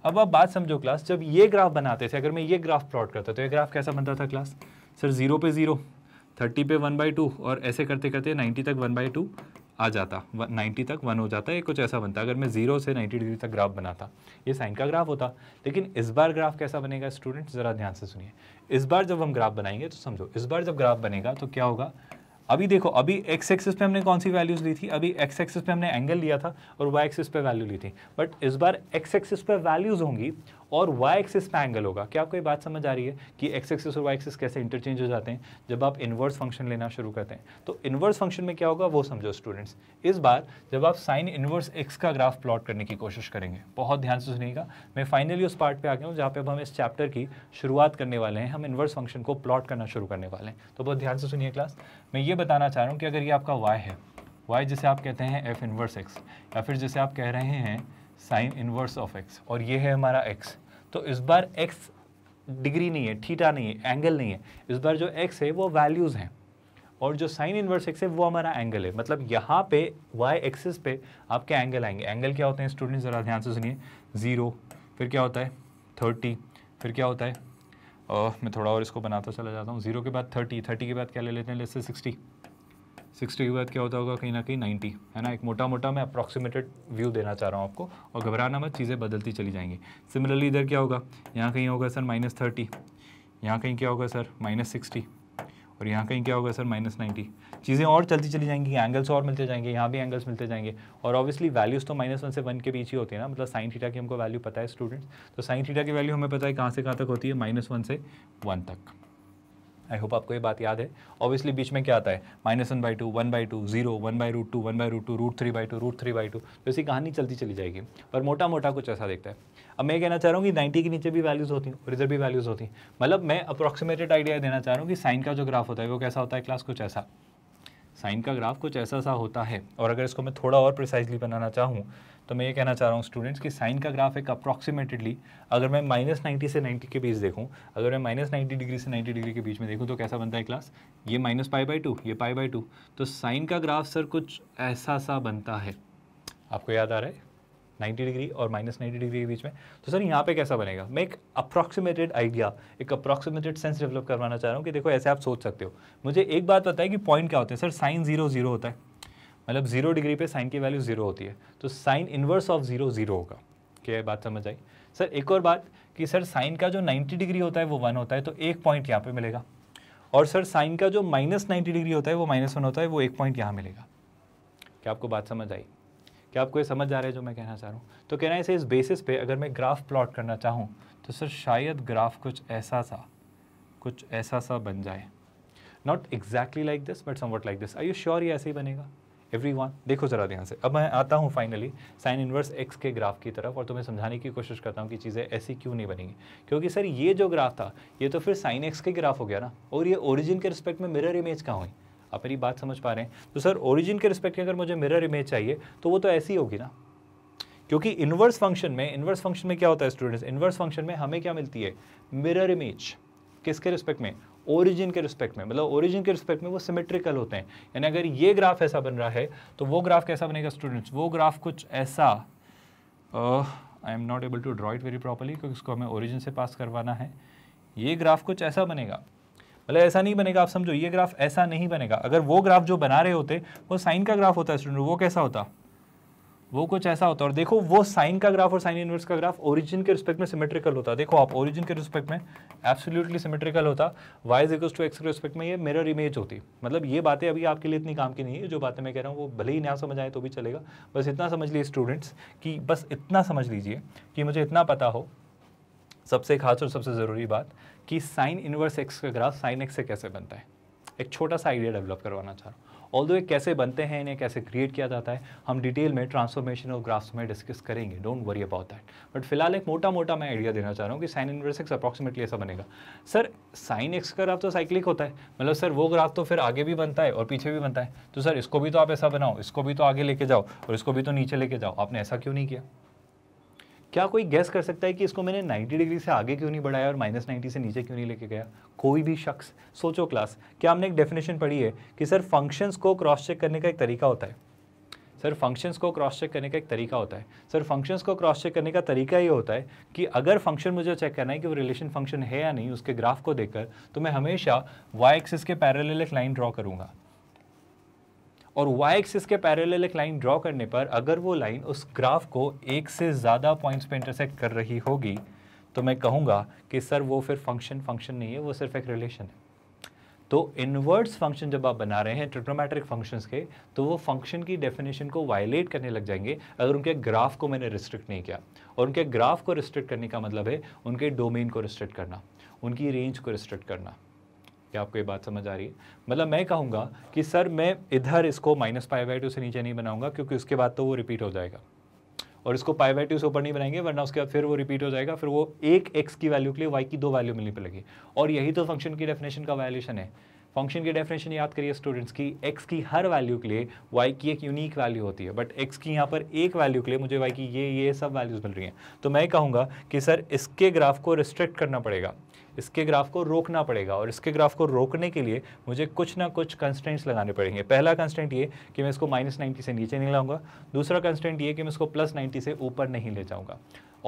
[SPEAKER 1] अब आप बात समझो क्लास जब ये ग्राफ बनाते थे अगर मैं ये ग्राफ प्लॉट करता तो ये ग्राफ कैसा बनता था क्लास सर ज़ीरो पे ज़ीरो थर्टी पे वन बाई टू और ऐसे करते करते नाइन्टी तक वन बाई टू आ जाता नाइन्टी तक वन हो जाता ये कुछ ऐसा बनता अगर मैं जीरो से नाइन्टी डिग्री तक ग्राफ बनाता ये साइन का ग्राफ होता लेकिन इस बार ग्राफ कैसा बनेगा स्टूडेंट ज़रा ध्यान से सुनिए इस बार जब हम ग्राफ बनाएंगे तो समझो इस बार जब ग्राफ बनेगा तो क्या होगा अभी देखो अभी एक्स एक्सिस पे हमने कौन सी वैल्यूज़ ली थी अभी एक्स एक्सिस पे हमने एंगल लिया था और वाई एक्सिस पे वैल्यू ली थी बट इस बार एक्स एक्सिस पे वैल्यूज़ होंगी और वाई एक्सिस पे एंगल होगा क्या आपको ये बात समझ आ रही है कि एक्स एक्सिस और वाई एक्सिस कैसे इंटरचेंज हो जाते हैं जब आप इन्वर्स फंक्शन लेना शुरू करते हैं तो इन्वर्स फंक्शन में क्या होगा वो समझो स्टूडेंट्स इस बार जब आप साइन इन्वर्स एक्स का ग्राफ प्लॉट करने की कोशिश करेंगे बहुत ध्यान से सुनिएगा मैं फाइनली उस पार्ट पर आ गया हूँ जहाँ पर अब हम इस चैप्टर की शुरुआत करने वाले हैं हम इन्वर्स फंक्शन को प्लॉट करना शुरू करने वाले हैं तो बहुत ध्यान से सुनिए क्लास मैं ये बताना चाह रहा हूँ कि अगर ये आपका वाई है वाई जिसे आप कहते हैं एफ इन्वर्स एक्स या फिर जिसे आप कह रहे हैं साइन इन्वर्स ऑफ एक्स और ये है हमारा एक्स तो इस बार एक्स डिग्री नहीं है ठीटा नहीं है एंगल नहीं है इस बार जो एक्स है वो वैल्यूज़ हैं और जो साइन इन्वर्स एक्स है वो हमारा एंगल है मतलब यहाँ पे वाई एक्सिस पे आपके एंगल आएंगे एंगल क्या होते हैं स्टूडेंट्स ज़रा ध्यान से सुनिए ज़ीरो फिर क्या होता है थर्टी फिर क्या होता है uh, मैं थोड़ा और इसको बनाता चला जाता हूँ ज़ीरो के बाद थर्टी थर्टी के बाद क्या ले लेते हैं लेस से सिक्सटी सिक्सटी के बाद क्या होता होगा कहीं ना कहीं नाइन्टी है ना एक मोटा मोटा मैं अप्रॉक्सीमेटेड व्यू देना चाह रहा हूँ आपको और घबराना मत चीज़ें बदलती चली जाएंगी सिमिलरली इधर क्या होगा यहाँ कहीं होगा सर माइनस थर्टी यहाँ कहीं क्या होगा सर माइनस सिक्सटी और यहाँ कहीं क्या होगा सर माइनस नाइन्टी चीज़ें और चलती चली जाएंगी एंगल्स और मिलते जाएंगे यहाँ भी एंगल्स मिलते जाएंगे और ऑब्वियसली वैल्यूज़ तो माइनस वन से वन के बीच ही होती है ना मतलब साइन थीटा की हमको वैल्यू पता है स्टूडेंट्स तो साइन थीटा की वैल्यू हमें पता है कहाँ से कहाँ तक होती है माइनस वन से वन तक आई होप आपको ये बात याद है ऑब्वियसली बीच में क्या आता है minus one by two one by two zero one by root two one by root two root three by two root three by two तो ऐसी कहानी चलती चली जाएगी पर मोटा मोटा कुछ ऐसा देखता है अब मैं कहना चाह रहा हूँ कि नाइन्टी के नीचे भी वैल्यूज़ होती हैं और इधर भी वैल्यूज़ होती हैं मतलब मैं अप्रॉक्सीमेटेड आइडिया देना चाह रहा हूँ कि साइन का जो ग्राफ होता है वो कैसा होता है क्लास कुछ ऐसा साइन का ग्राफ कुछ ऐसा सा होता है और अगर इसको मैं थोड़ा और प्रिसाइजली बनाना चाहूँ तो मैं ये कहना चाह रहा हूँ स्टूडेंट्स कि साइन का ग्राफ एक अप्रॉक्सीमेटेडली अगर मैं माइनस नाइन्टी से नाइन्टी के बीच देखूँ अगर मैं माइनस नाइन्टी डिग्री से नाइन्टी डिग्री के बीच में देखूँ तो कैसा बनता है क्लास ये माइनस पाई बाई टू ये पाई बाई टू तो साइन का ग्राफ सर कुछ ऐसा सा बनता है आपको याद आ रहा है 90 डिग्री और माइनस नाइन्टी डिग्री के बीच में तो सर यहाँ पे कैसा बनेगा मैं एक अप्रॉक्सीमेटेड आइडिया एक अप्रॉक्सीमेटेड सेंस डेवलप करवाना चाह रहा हूँ कि देखो ऐसे आप सोच सकते हो मुझे एक बात पता है कि पॉइंट क्या होता है सर साइन जीरो जीरो होता है मतलब जीरो डिग्री पे साइन की वैल्यू जीरो होती है तो sine inverse of zero zero होगा क्या बात समझ आई सर एक और बात कि सर साइन का जो नाइन्टी डिग्री होता है वो वन होता है तो एक पॉइंट यहाँ पर मिलेगा और सर साइन का जो माइनस नाइन्टी डिग्री होता है वो माइनस वन होता है वो एक पॉइंट यहाँ मिलेगा क्या आपको बात समझ आई क्या आपको ये समझ आ रहा है जो मैं कहना चाह रहा हूँ तो कहना इसे इस बेसिस पे अगर मैं ग्राफ प्लॉट करना चाहूँ तो सर शायद ग्राफ कुछ ऐसा सा कुछ ऐसा सा बन जाए not exactly like this but somewhat like this I you sure ये ऐसे ही बनेगा एवरी वन देखो जरा ध्यान से अब मैं आता हूँ फाइनली साइन इनवर्स एक्स के ग्राफ की तरफ और तुम्हें समझाने की कोशिश करता हूँ कि चीज़ें ऐसी क्यों नहीं बनेंगी क्योंकि सर ये जो ग्राफ था ये तो फिर साइन एक्स के ग्राफ हो गया ना और ये ओरिजिन के रिस्पेक्ट में मिरर इमेज कहाँ हुई आप मेरी बात समझ पा रहे हैं तो सर ओरिजिन के रिस्पेक्ट में अगर मुझे मिरर इमेज चाहिए तो वो तो ऐसी होगी ना क्योंकि इन्वर्स फंक्शन में इन्वर्स फंक्शन में क्या होता है स्टूडेंट्स इन्वर्स फंक्शन में हमें क्या मिलती है मिरर इमेज किसके रिस्पेक्ट में ओरिजिन के रिस्पेक्ट में मतलब ओरिजिन के रिस्पेक्ट में वो सिमेट्रिकल होते हैं यानी अगर ये ग्राफ ऐसा बन रहा है तो वो ग्राफ कैसा बनेगा स्टूडेंट्स वो ग्राफ कुछ ऐसा I am not able to draw it very properly क्योंकि इसको हमें ओरिजिन से पास करवाना है ये ग्राफ कुछ ऐसा बनेगा मतलब ऐसा नहीं बनेगा आप समझो ये ग्राफ ऐसा नहीं बनेगा अगर वो ग्राफ जो बना रहे होते वो साइन का ग्राफ होता है स्टूडेंट वो कैसा होता वो कुछ ऐसा होता है और देखो वो साइन का ग्राफ और साइन इनवर्स का ग्राफ ओरिजिन के रिस्पेक्ट में सिमेट्रिकल होता देखो आप ओरिजिन के रिस्पेक्ट में एब्सोल्युटली सिमेट्रिकल होता y is equals to x के रिस्पेक्ट में ये मिरर इमेज होती मतलब ये बातें अभी आपके लिए इतनी काम की नहीं है जो बातें मैं कह रहा हूँ वो भले ही ना समझ आए तो भी चलेगा बस इतना समझ लिए स्टूडेंट्स कि बस इतना समझ लीजिए कि मुझे इतना पता हो सबसे खास और सबसे ज़रूरी बात कि साइन इन्वर्स एक्स का ग्राफ साइन एक्स से कैसे बनता है एक छोटा सा आइडिया डेवलप करवाना चाह रहा हूँ ऑल दो ये कैसे बनते हैं इन्हें कैसे क्रिएट किया जाता है हम डिटेल में ट्रांसफॉर्मेशन ऑफ ग्राफ्स में डिस्कस करेंगे don't worry about that but फिलहाल एक मोटा मोटा मैं आइडिया देना चाह रहा हूँ कि साइन इनवर्स एक्स अप्रॉक्सीमेटली ऐसा बनेगा सर साइन एक्स का ग्राफ तो साइक्लिक होता है मतलब सर वो ग्राफ तो फिर आगे भी बनता है और पीछे भी बनता है तो सर इसको भी तो आप ऐसा बनाओ इसको भी तो आगे लेके जाओ और इसको भी तो नीचे लेके जाओ आपने ऐसा क्यों नहीं किया क्या कोई गैस कर सकता है कि इसको मैंने 90 डिग्री से आगे क्यों नहीं बढ़ाया और माइनस नाइन्टी से नीचे क्यों नहीं लेके गया कोई भी शख्स सोचो क्लास क्या हमने एक डेफिनेशन पढ़ी है कि सर फंक्शंस को क्रॉस चेक करने का एक तरीका होता है सर फंक्शंस को क्रॉस चेक करने का एक तरीका होता है सर फंक्शंस को क्रॉस चेक करने का तरीका ये होता है कि अगर फंक्शन मुझे चेक करना है कि वो रिलेशन फंक्शन है या नहीं उसके ग्राफ को देखकर तो मैं हमेशा वाई एक्सिस के पैरेलल एक लाइन ड्रॉ करूँगा और y एक्सिस के पैरेलल एक लाइन ड्रॉ करने पर अगर वो लाइन उस ग्राफ को एक से ज़्यादा पॉइंट्स पे इंटरसेक्ट कर रही होगी तो मैं कहूँगा कि सर वो फिर फंक्शन फंक्शन नहीं है वो सिर्फ एक रिलेशन है तो इनवर्स फंक्शन जब आप बना रहे हैं ट्रिग्नोमेट्रिक फंक्शंस के तो वो फंक्शन की डेफिनेशन को वायलेट करने लग जाएंगे अगर उनके ग्राफ को मैंने रिस्ट्रिक्ट नहीं किया और उनके ग्राफ को रिस्ट्रिक्ट करने का मतलब है उनके डोमेन को रिस्ट्रिक्ट करना उनकी रेंज को रिस्ट्रिक्ट करना क्या आपको ये बात समझ आ रही है मतलब मैं कहूँगा कि सर मैं इधर इसको माइनस पाई बाई टू से नीचे नहीं बनाऊंगा क्योंकि उसके बाद तो वो रिपीट हो जाएगा और इसको पाई बाई टू से ऊपर नहीं बनाएंगे वरना उसके बाद फिर वो रिपीट हो जाएगा फिर वो एक एक्स की वैल्यू के लिए वाई की दो वैल्यू मिलनी पड़ेगी और यही तो फंक्शन की डेफिनेशन का वायलेशन है फंक्शन की डेफिनेशन याद करिए स्टूडेंट्स की एक्स की हर वैल्यू के लिए वाई की एक यूनिक वैल्यू होती है बट एक्स की यहाँ पर एक वैल्यू के लिए मुझे वाई की ये ये सब वैल्यूज़ मिल रही हैं तो मैं कहूँगा कि सर इसके ग्राफ को रिस्ट्रिक्ट करना पड़ेगा इसके ग्राफ को रोकना पड़ेगा और इसके ग्राफ को रोकने के लिए मुझे कुछ ना कुछ कंस्टेंट्स लगाने पड़ेंगे पहला कंस्टेंट ये कि मैं इसको माइनस नाइन्टी से नीचे नहीं लाऊंगा दूसरा कंस्टेंट ये कि मैं इसको प्लस नाइन्टी से ऊपर नहीं ले जाऊंगा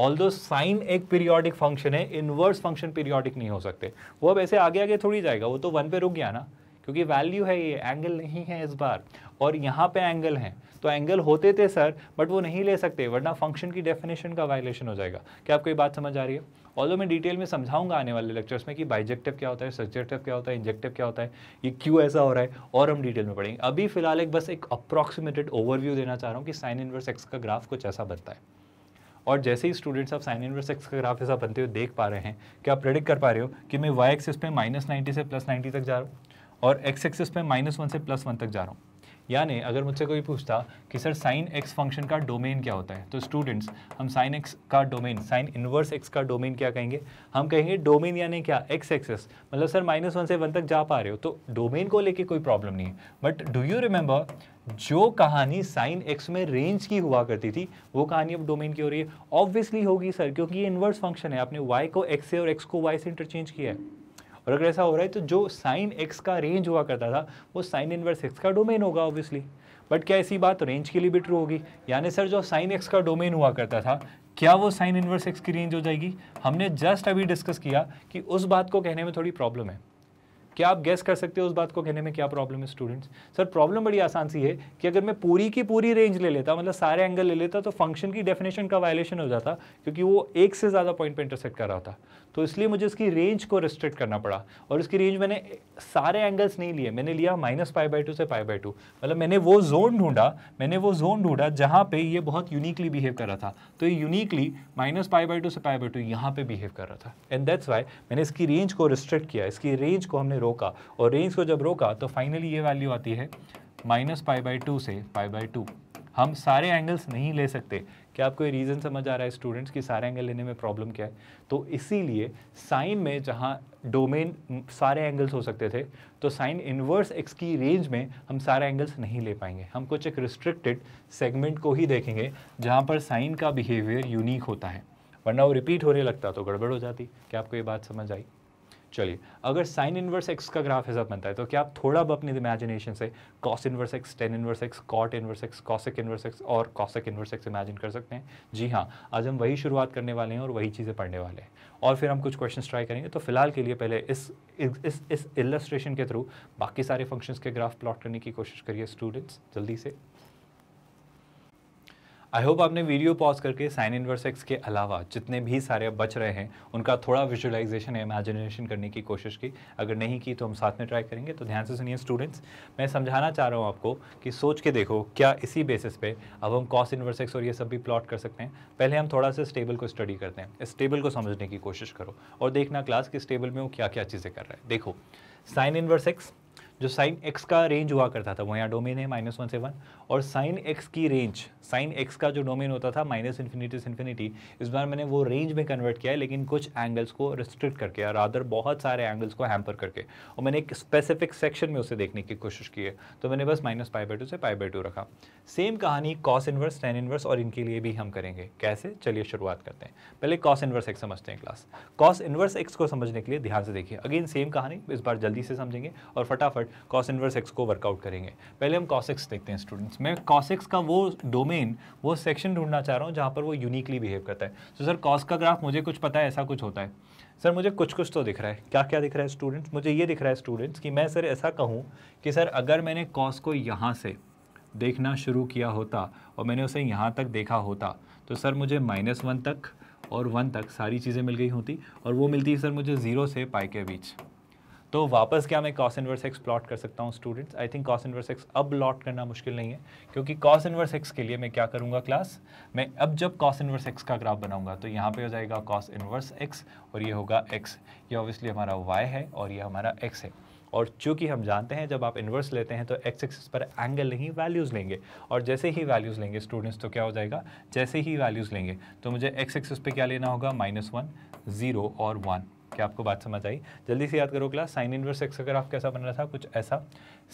[SPEAKER 1] ऑल दो साइन एक पीरियोडिक फंक्शन है इनवर्स फंक्शन पीरियोडिक नहीं हो सकते वो अब ऐसे आगे आगे थोड़ी जाएगा वो तो वन पे रुक गया ना क्योंकि वैल्यू है ये एंगल नहीं है इस बार और यहाँ पे एंगल है तो एंगल होते थे सर बट वो नहीं ले सकते वरना फंक्शन की डेफिनेशन का वायलेशन हो जाएगा क्या आपको ये बात समझ आ रही है ऑलो मैं डिटेल में समझाऊंगा आने वाले लेक्चर्स में कि बाइजेक्टिव क्या होता है सब्जेक्टिव क्या होता है इंजेक्टिव क्या होता है ये क्यों ऐसा हो रहा है और हम डिटेल में पढ़ेंगे अभी फिलहाल एक बस एक अप्रॉक्सीमेटेड ओवरव्यू देना चाह रहा हूँ कि साइन इनवर्स एक्स का ग्राफ कुछ ऐसा बनता है और जैसे ही स्टूडेंट्स आप साइन इनवर्स एक्स का ग्राफ ऐसा बनते हुए देख पा रहे हैं क्या आप प्रेडिक्ट कर पा रहे हो कि मैं वाई एक्सिस पे माइनस नाइन्टी से प्लस नाइन्टी तक जा रहा हूँ और एक्स एक्सिस पे माइनस वन से प्लस वन तक जा रहा हूँ यानी अगर मुझसे कोई पूछता कि सर साइन एक्स फंक्शन का डोमेन क्या होता है तो स्टूडेंट्स हम साइन एक्स का डोमेन साइन इन्वर्स एक्स का डोमेन क्या कहेंगे हम कहेंगे डोमेन यानी क्या एक्स एक्सेस मतलब सर माइनस वन से वन तक जा पा रहे हो तो डोमेन को लेके कोई प्रॉब्लम नहीं है बट डू यू रिमेंबर जो कहानी साइन एक्स में रेंज की हुआ करती थी वो कहानी अब डोमेन की हो रही है ऑब्वियसली होगी सर क्योंकि ये इन्वर्स फंक्शन है आपने वाई को एक्स से और एक्स को वाई से इंटरचेंज किया है और अगर ऐसा हो रहा है तो जो साइन एक्स का रेंज हुआ करता था वो साइन इनवर्स एक्स का डोमेन होगा ऑब्वियसली बट क्या ऐसी बात रेंज के लिए भी ट्रू होगी यानी सर जो साइन एक्स का डोमेन हुआ करता था क्या वो साइन इनवर्स एक्स की रेंज हो जाएगी हमने जस्ट अभी डिस्कस किया कि उस बात को कहने में थोड़ी प्रॉब्लम है क्या आप गैस कर सकते हो उस बात को कहने में क्या प्रॉब्लम है स्टूडेंट्स सर प्रॉब्लम बड़ी आसान सी है कि अगर मैं पूरी की पूरी रेंज ले लेता मतलब सारे एंगल ले लेता तो फंक्शन की डेफिनेशन का वायलेशन हो जाता क्योंकि वो एक से ज़्यादा पॉइंट पर इंटरसेक्ट कर रहा था तो इसलिए मुझे इसकी रेंज को रिस्ट्रिक्ट करना पड़ा और इसकी रेंज मैंने सारे एंगल्स नहीं लिए मैंने लिया माइनस फाइव बाई टू से फाइव बाई टू मतलब मैंने वो जोन ढूंढा मैंने वो जोन ढूंढा जहाँ पे ये बहुत यूनिकली बिहेव कर रहा था तो ये uniquely minus five by two से फाइव बाई टू यहाँ पर बिहेव कर रहा था एंड दैट्स वाई मैंने इसकी रेंज को रिस्ट्रिक्ट किया इसकी रेंज को हमने रोका और रेंज को जब रोका तो फाइनली ये वैल्यू आती है माइनस फाइव बाई टू से फाइव बाई टू हम सारे एंगल्स नहीं ले सकते क्या आपको ये रीज़न समझ आ रहा है स्टूडेंट्स की सारे एंगल लेने में प्रॉब्लम क्या है तो इसीलिए साइन में जहाँ डोमेन सारे एंगल्स हो सकते थे तो साइन इन्वर्स एक्स की रेंज में हम सारे एंगल्स नहीं ले पाएंगे हम कुछ एक रिस्ट्रिक्टेड सेगमेंट को ही देखेंगे जहाँ पर साइन का बिहेवियर यूनिक होता है वरना वो रिपीट होने लगता तो गड़बड़ हो जाती क्या आपको ये बात समझ आई चलिए अगर साइन इन्वर्स एक्स का ग्राफ ऐसा बनता है तो क्या आप थोड़ा बहुत अपनी इमेजिनेशन से cos inverse x tan inverse x cot inverse x cosec inverse x और कॉसिक इन्वर्स एक्स इमेजिन कर सकते हैं जी हाँ आज हम वही शुरुआत करने वाले हैं और वही चीज़ें पढ़ने वाले हैं और फिर हम कुछ क्वेश्चन ट्राई करेंगे तो फिलहाल के लिए पहले इस इस इस इलस्ट्रेशन के थ्रू बाकी सारे फंक्शंस के ग्राफ प्लॉट करने की कोशिश करिए स्टूडेंट्स जल्दी से आई होप आपने वीडियो पॉज करके साइन इनवर्स एक्स के अलावा जितने भी सारे बच रहे हैं उनका थोड़ा विजुअलाइजेशन या इमेजिनेशन करने की कोशिश की अगर नहीं की तो हम साथ में ट्राई करेंगे तो ध्यान से सुनिए स्टूडेंट्स मैं समझाना चाह रहा हूँ आपको कि सोच के देखो क्या इसी बेसिस पे अब हम कॉस इनवर्स एक्स और ये सब भी प्लॉट कर सकते हैं पहले हम थोड़ा सा स्टेबल को स्टडी करते हैं इस टेबल को समझने की कोशिश करो और देखना क्लास कि स्टेबल में वो क्या क्या चीज़ें कर रहा है देखो साइन इनवर्स एक्स जो साइन एक्स का रेंज हुआ करता था वो यहाँ डोमेन है माइनस वन से वन और साइन एक्स की रेंज साइन एक्स का जो डोमेन होता था माइनस इन्फिनिटी से इन्फिनिटी इस बार मैंने वो रेंज में कन्वर्ट किया है लेकिन कुछ एंगल्स को रिस्ट्रिक्ट करके और अदर बहुत सारे एंगल्स को हैम्पर करके और मैंने एक स्पेसिफिक सेक्शन में उसे देखने की कोशिश की है तो मैंने बस माइनस पाई बाई टू से पाई बाई टू रखा सेम कहानी कॉस इन्वर्स टेन इन्वर्स और इनके लिए भी हम करेंगे कैसे चलिए शुरुआत करते हैं पहले कॉस इन्वर्स एक्स समझते हैं क्लास कॉस इन्वर्स एक्स को समझने के लिए ध्यान से देखिए अगेन सेम कहानी इस बार जल्दी से समझेंगे और फटाफट कॉस इन्वर्स एक्स को वर्कआउट करेंगे पहले हम कॉस एक्स देखते हैं स्टूडेंट डोमेन्स मैं कॉसिक्स का वो डोमेन वो सेक्शन ढूंढना चाह रहा हूँ जहाँ पर वो यूनिकली बिहेव करता है तो सर कॉस का ग्राफ मुझे कुछ पता है ऐसा कुछ होता है सर मुझे कुछ कुछ तो दिख रहा है क्या क्या दिख रहा है स्टूडेंट्स मुझे ये दिख रहा है स्टूडेंट्स कि मैं सर ऐसा कहूँ कि सर अगर मैंने कॉस को यहाँ से देखना शुरू किया होता और मैंने उसे यहाँ तक देखा होता तो सर मुझे माइनस वन तक और वन तक सारी चीज़ें मिल गई होती और वो मिलती सर मुझे ज़ीरो से पाई के बीच तो वापस क्या मैं कॉस इनवर्स एक्स प्लॉट कर सकता हूँ students I think cos inverse x अब प्लॉट करना मुश्किल नहीं है क्योंकि कॉस इनवर्स एक्स के लिए मैं क्या करूँगा क्लास मैं अब जब कॉस इनवर्स एक्स का ग्राफ बनाऊँगा तो यहाँ पे हो जाएगा कॉस इनवर्स एक्स और ये होगा एक्स ये ऑब्वियसली हमारा वाई है और ये हमारा एक्स है और चूंकि हम जानते हैं जब आप इन्वर्स लेते हैं तो एक्स एक्सिस पर एंगल नहीं वैल्यूज़ लेंगे और जैसे ही वैल्यूज़ लेंगे स्टूडेंट्स तो क्या हो जाएगा जैसे ही वैल्यूज़ लेंगे तो मुझे एक्स एक्सिस पे क्या लेना होगा माइनस वन ज़ीरो और वन क्या आपको बात समझ आई जल्दी से याद करो क्लास साइन इनवर्स एक्स का ग्राफ कैसा बन रहा था कुछ ऐसा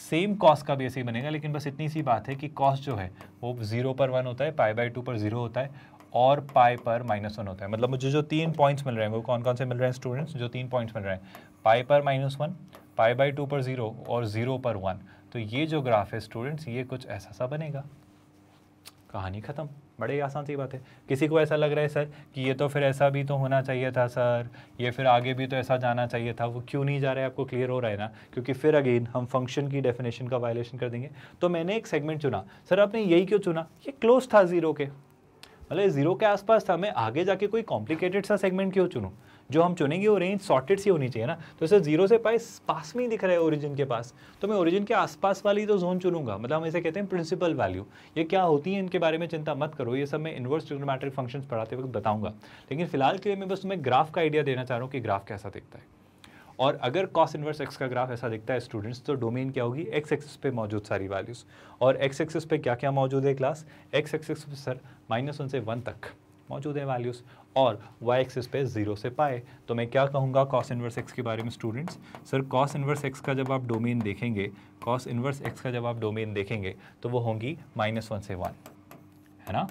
[SPEAKER 1] सेम कॉस का भी ऐसे ही बनेगा लेकिन बस इतनी सी बात है कि कॉस जो है वो जीरो पर वन होता है पाई बाई टू पर जीरो होता है और पाई पर माइनस वन होता है मतलब मुझे जो तीन पॉइंट्स मिल रहे हैं वो कौन कौन से मिल रहे हैं स्टूडेंट्स जो तीन पॉइंट्स मिल रहे हैं पाई पर minus one pi by two पर ज़ीरो और ज़ीरो पर वन तो ये जो ग्राफ है स्टूडेंट्स ये कुछ ऐसा सा बनेगा कहानी ख़त्म बड़े आसान सी बात है किसी को ऐसा लग रहा है सर कि ये तो फिर ऐसा भी तो होना चाहिए था सर ये फिर आगे भी तो ऐसा जाना चाहिए था वो क्यों नहीं जा रहा है आपको क्लियर हो रहा है ना क्योंकि फिर अगेन हम फंक्शन की डेफिनेशन का वायलेशन कर देंगे तो मैंने एक सेगमेंट चुना सर आपने यही क्यों चुना ये क्लोज था ज़ीरो के मतलब ज़ीरो के आसपास था मैं आगे जाके कोई कॉम्प्लिकेटेड सा सेगमेंट क्यों चुनूँ जो हम चुनेंगे वो रेंज सॉर्टेड सी होनी चाहिए ना तो सर जीरो से पाई पास में ही दिख रहा है ओरिजिन के पास तो मैं ओरिजिन के आसपास वाली तो जोन चुनूंगा मतलब हम इसे कहते हैं प्रिंसिपल वैल्यू ये क्या होती है इनके बारे में चिंता मत करो ये सब मैं इन्वर्स ट्रिग्नोमेट्रिक फंक्शन पढ़ाते वक्त बताऊंगा लेकिन फिलहाल के लिए मैं बस तुम्हें ग्राफ का आइडिया देना चाह रहा हूँ कि ग्राफ कैसा दिखता है और अगर कॉस इन्वर्स एक्स का ग्राफ ऐसा दिखता है स्टूडेंट्स तो डोमेन क्या होगी एक्स एक्सिस पे मौजूद सारी वैल्यूज़ और एक्स एक्सिस पे क्या क्या मौजूद है क्लास एक्स एक्सिस पे सर माइनस वन से वन तक मौजूद हैं वैल्यूज़ और वाई एक्सिस पे ज़ीरो से पाए तो मैं क्या कहूँगा कॉस इनवर्स एक्स के बारे में students sir cos inverse x का जब आप डोमेन देखेंगे कॉस इनवर्स एक्स का जब आप डोमेन देखेंगे तो वो होंगी माइनस वन से वन है ना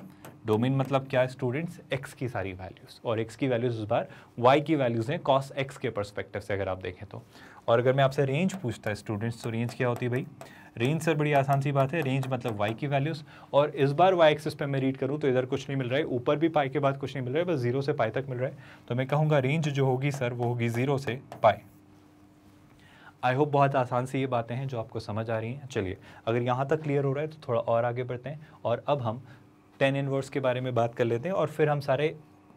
[SPEAKER 1] डोमेन मतलब क्या है स्टूडेंट्स एक्स की सारी वैल्यूज़ और एक्स की वैल्यूज़ उस बार वाई की वैल्यूज़ हैं कॉस एक्स के परस्पेक्टिव से अगर आप देखें तो और अगर मैं आपसे रेंज पूछता है स्टूडेंट्स तो रेंज क्या होती है भाई रेंज सर बड़ी आसान सी बात है रेंज मतलब वाई की वैल्यूज़ और इस बार वाई एक्सिस पे मैं रीड करूँ तो इधर कुछ नहीं मिल रहा है ऊपर भी पाई के बाद कुछ नहीं मिल रहा है बस जीरो से पाई तक मिल रहा है तो मैं कहूँगा रेंज जो होगी सर वो होगी ज़ीरो से पाई आई होप बहुत आसान सी ये बातें हैं जो आपको समझ आ रही हैं चलिए अगर यहाँ तक क्लियर हो रहा है तो थोड़ा और आगे बढ़ते हैं और अब हम टेन इन्वर्स के बारे में बात कर लेते हैं और फिर हम सारे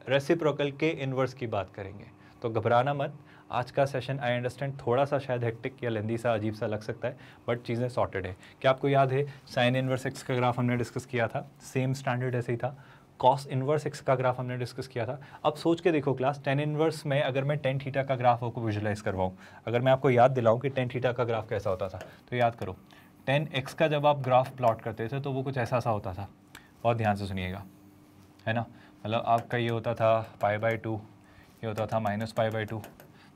[SPEAKER 1] रेसिप्रोकल के इन्वर्स की बात करेंगे तो घबराना मत आज का सेशन आई अंडरस्टैंड थोड़ा सा शायद हेक्टिक या लेंदी सा अजीब सा लग सकता है बट चीज़ें सॉर्टेड है क्या आपको याद है साइन इनवर्स एक्स का ग्राफ हमने डिस्कस किया था सेम स्टैंडर्ड ऐसे ही था कॉस इनवर्स एक्स का ग्राफ हमने डिस्कस किया था अब सोच के देखो क्लास टेन इनवर्स में अगर मैं टेन थीटा का ग्राफ आपको विजुलाइज करवाऊँ अगर मैं आपको याद दिलाऊँ कि टेन थीटा का ग्राफ कैसा होता था तो याद करो टेन एक्स का जब आप ग्राफ प्लॉट करते थे तो वो कुछ ऐसा सा होता था बहुत ध्यान से सुनिएगा है ना मतलब आपका ये होता था पाई बाई टू ये होता था माइनस पाई बाई टू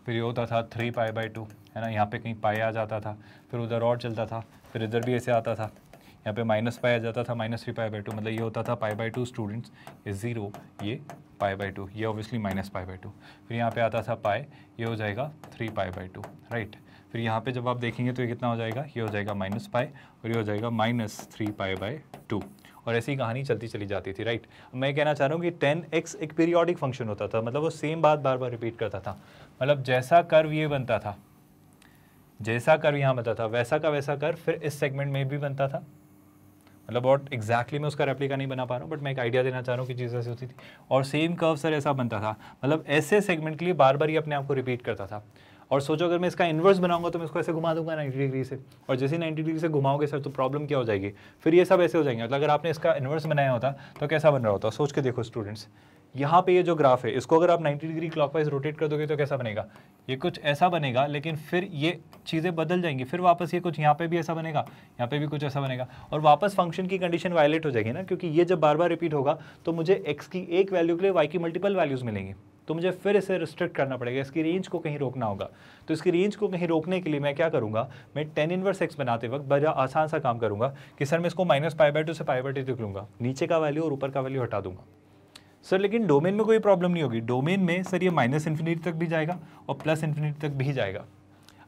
[SPEAKER 1] फिर ये होता था थ्री पाई बाई टू है ना यहाँ पे कहीं पाई आ जाता था फिर उधर और चलता था फिर इधर भी ऐसे आता था यहाँ पे माइनस पाई आ जाता था minus three pi by two मतलब ये होता था पाई बाई टू स्टूडेंट्स ये ज़ीरो ये पाई बाई टू ये obviously minus pi by two फिर यहाँ पे आता था पाई ये हो जाएगा three pi by two right फिर यहाँ पे जब आप देखेंगे तो ये कितना हो जाएगा ये हो जाएगा माइनस पाई और ये हो जाएगा minus three pi by two और ऐसी कहानी चलती चली जाती थी राइट मैं कहना चाह रहा हूँ कि टेन एक्स एक पीरियोडिक फंक्शन होता था मतलब वो सेम बात बार बार रिपीट करता था मतलब जैसा कर्व ये बनता था जैसा कर्व यहाँ बनता था वैसा का वैसा कर्व फिर इस सेगमेंट में भी बनता था मतलब बहुत एग्जैक्टली मैं उसका रेप्लिका नहीं बना पा रहा हूँ बट मैं एक आइडिया देना चाह रहा हूँ कि चीज़ ऐसी होती थी और सेम कर्व सर ऐसा बनता था मतलब ऐसे सेगमेंट के लिए बार बार ही अपने आप को रिपीट करता था और सोचो अगर मैं इसका इन्वर्स बनाऊंगा तो मैं इसको ऐसे घुमा दूंगा 90 डिग्री से और जैसे 90 डिग्री से घुमाओगे सर तो प्रॉब्लम क्या हो जाएगी फिर ये सब ऐसे हो जाएंगे मतलब अगर आपने इसका इन्वर्स बनाया होता तो कैसा बन रहा होता सोच के देखो स्टूडेंट्स यहाँ पे ये जो ग्राफ है इसको अगर आप 90 डिग्री क्लॉकवाइज रोटेट कर दोगे तो कैसा बनेगा ये कुछ ऐसा बनेगा लेकिन फिर ये चीज़ें बदल जाएंगी फिर वापस ये कुछ यहाँ पे भी ऐसा बनेगा यहाँ पे भी कुछ ऐसा बनेगा और वापस फंक्शन की कंडीशन वायलेट हो जाएगी ना क्योंकि ये जब बार बार रिपीट होगा तो मुझे एक्स की एक वैल्यू के लिए वाई की मल्टीपल वैल्यूज़ मिलेंगी तो मुझे फिर इसे रिस्ट्रिक्ट करना पड़ेगा इसकी रेंज को कहीं रोकना होगा तो इसकी रेंज को कहीं रोकने के लिए मैं क्या करूँगा मैं टेन इनवर्स एक्स बनाते वक्त बड़ा आसान सा काम करूँगा कि सर मैं इसको माइनस पाई बाई टू से पाई बाई टू तक लूँगा नीचे का वैल्यू और ऊपर का वैल्यू हटा दूँगा सर लेकिन डोमेन में कोई प्रॉब्लम नहीं होगी डोमेन में सर ये माइनस इन्फिनिटी तक भी जाएगा और प्लस इन्फिनिटी तक भी जाएगा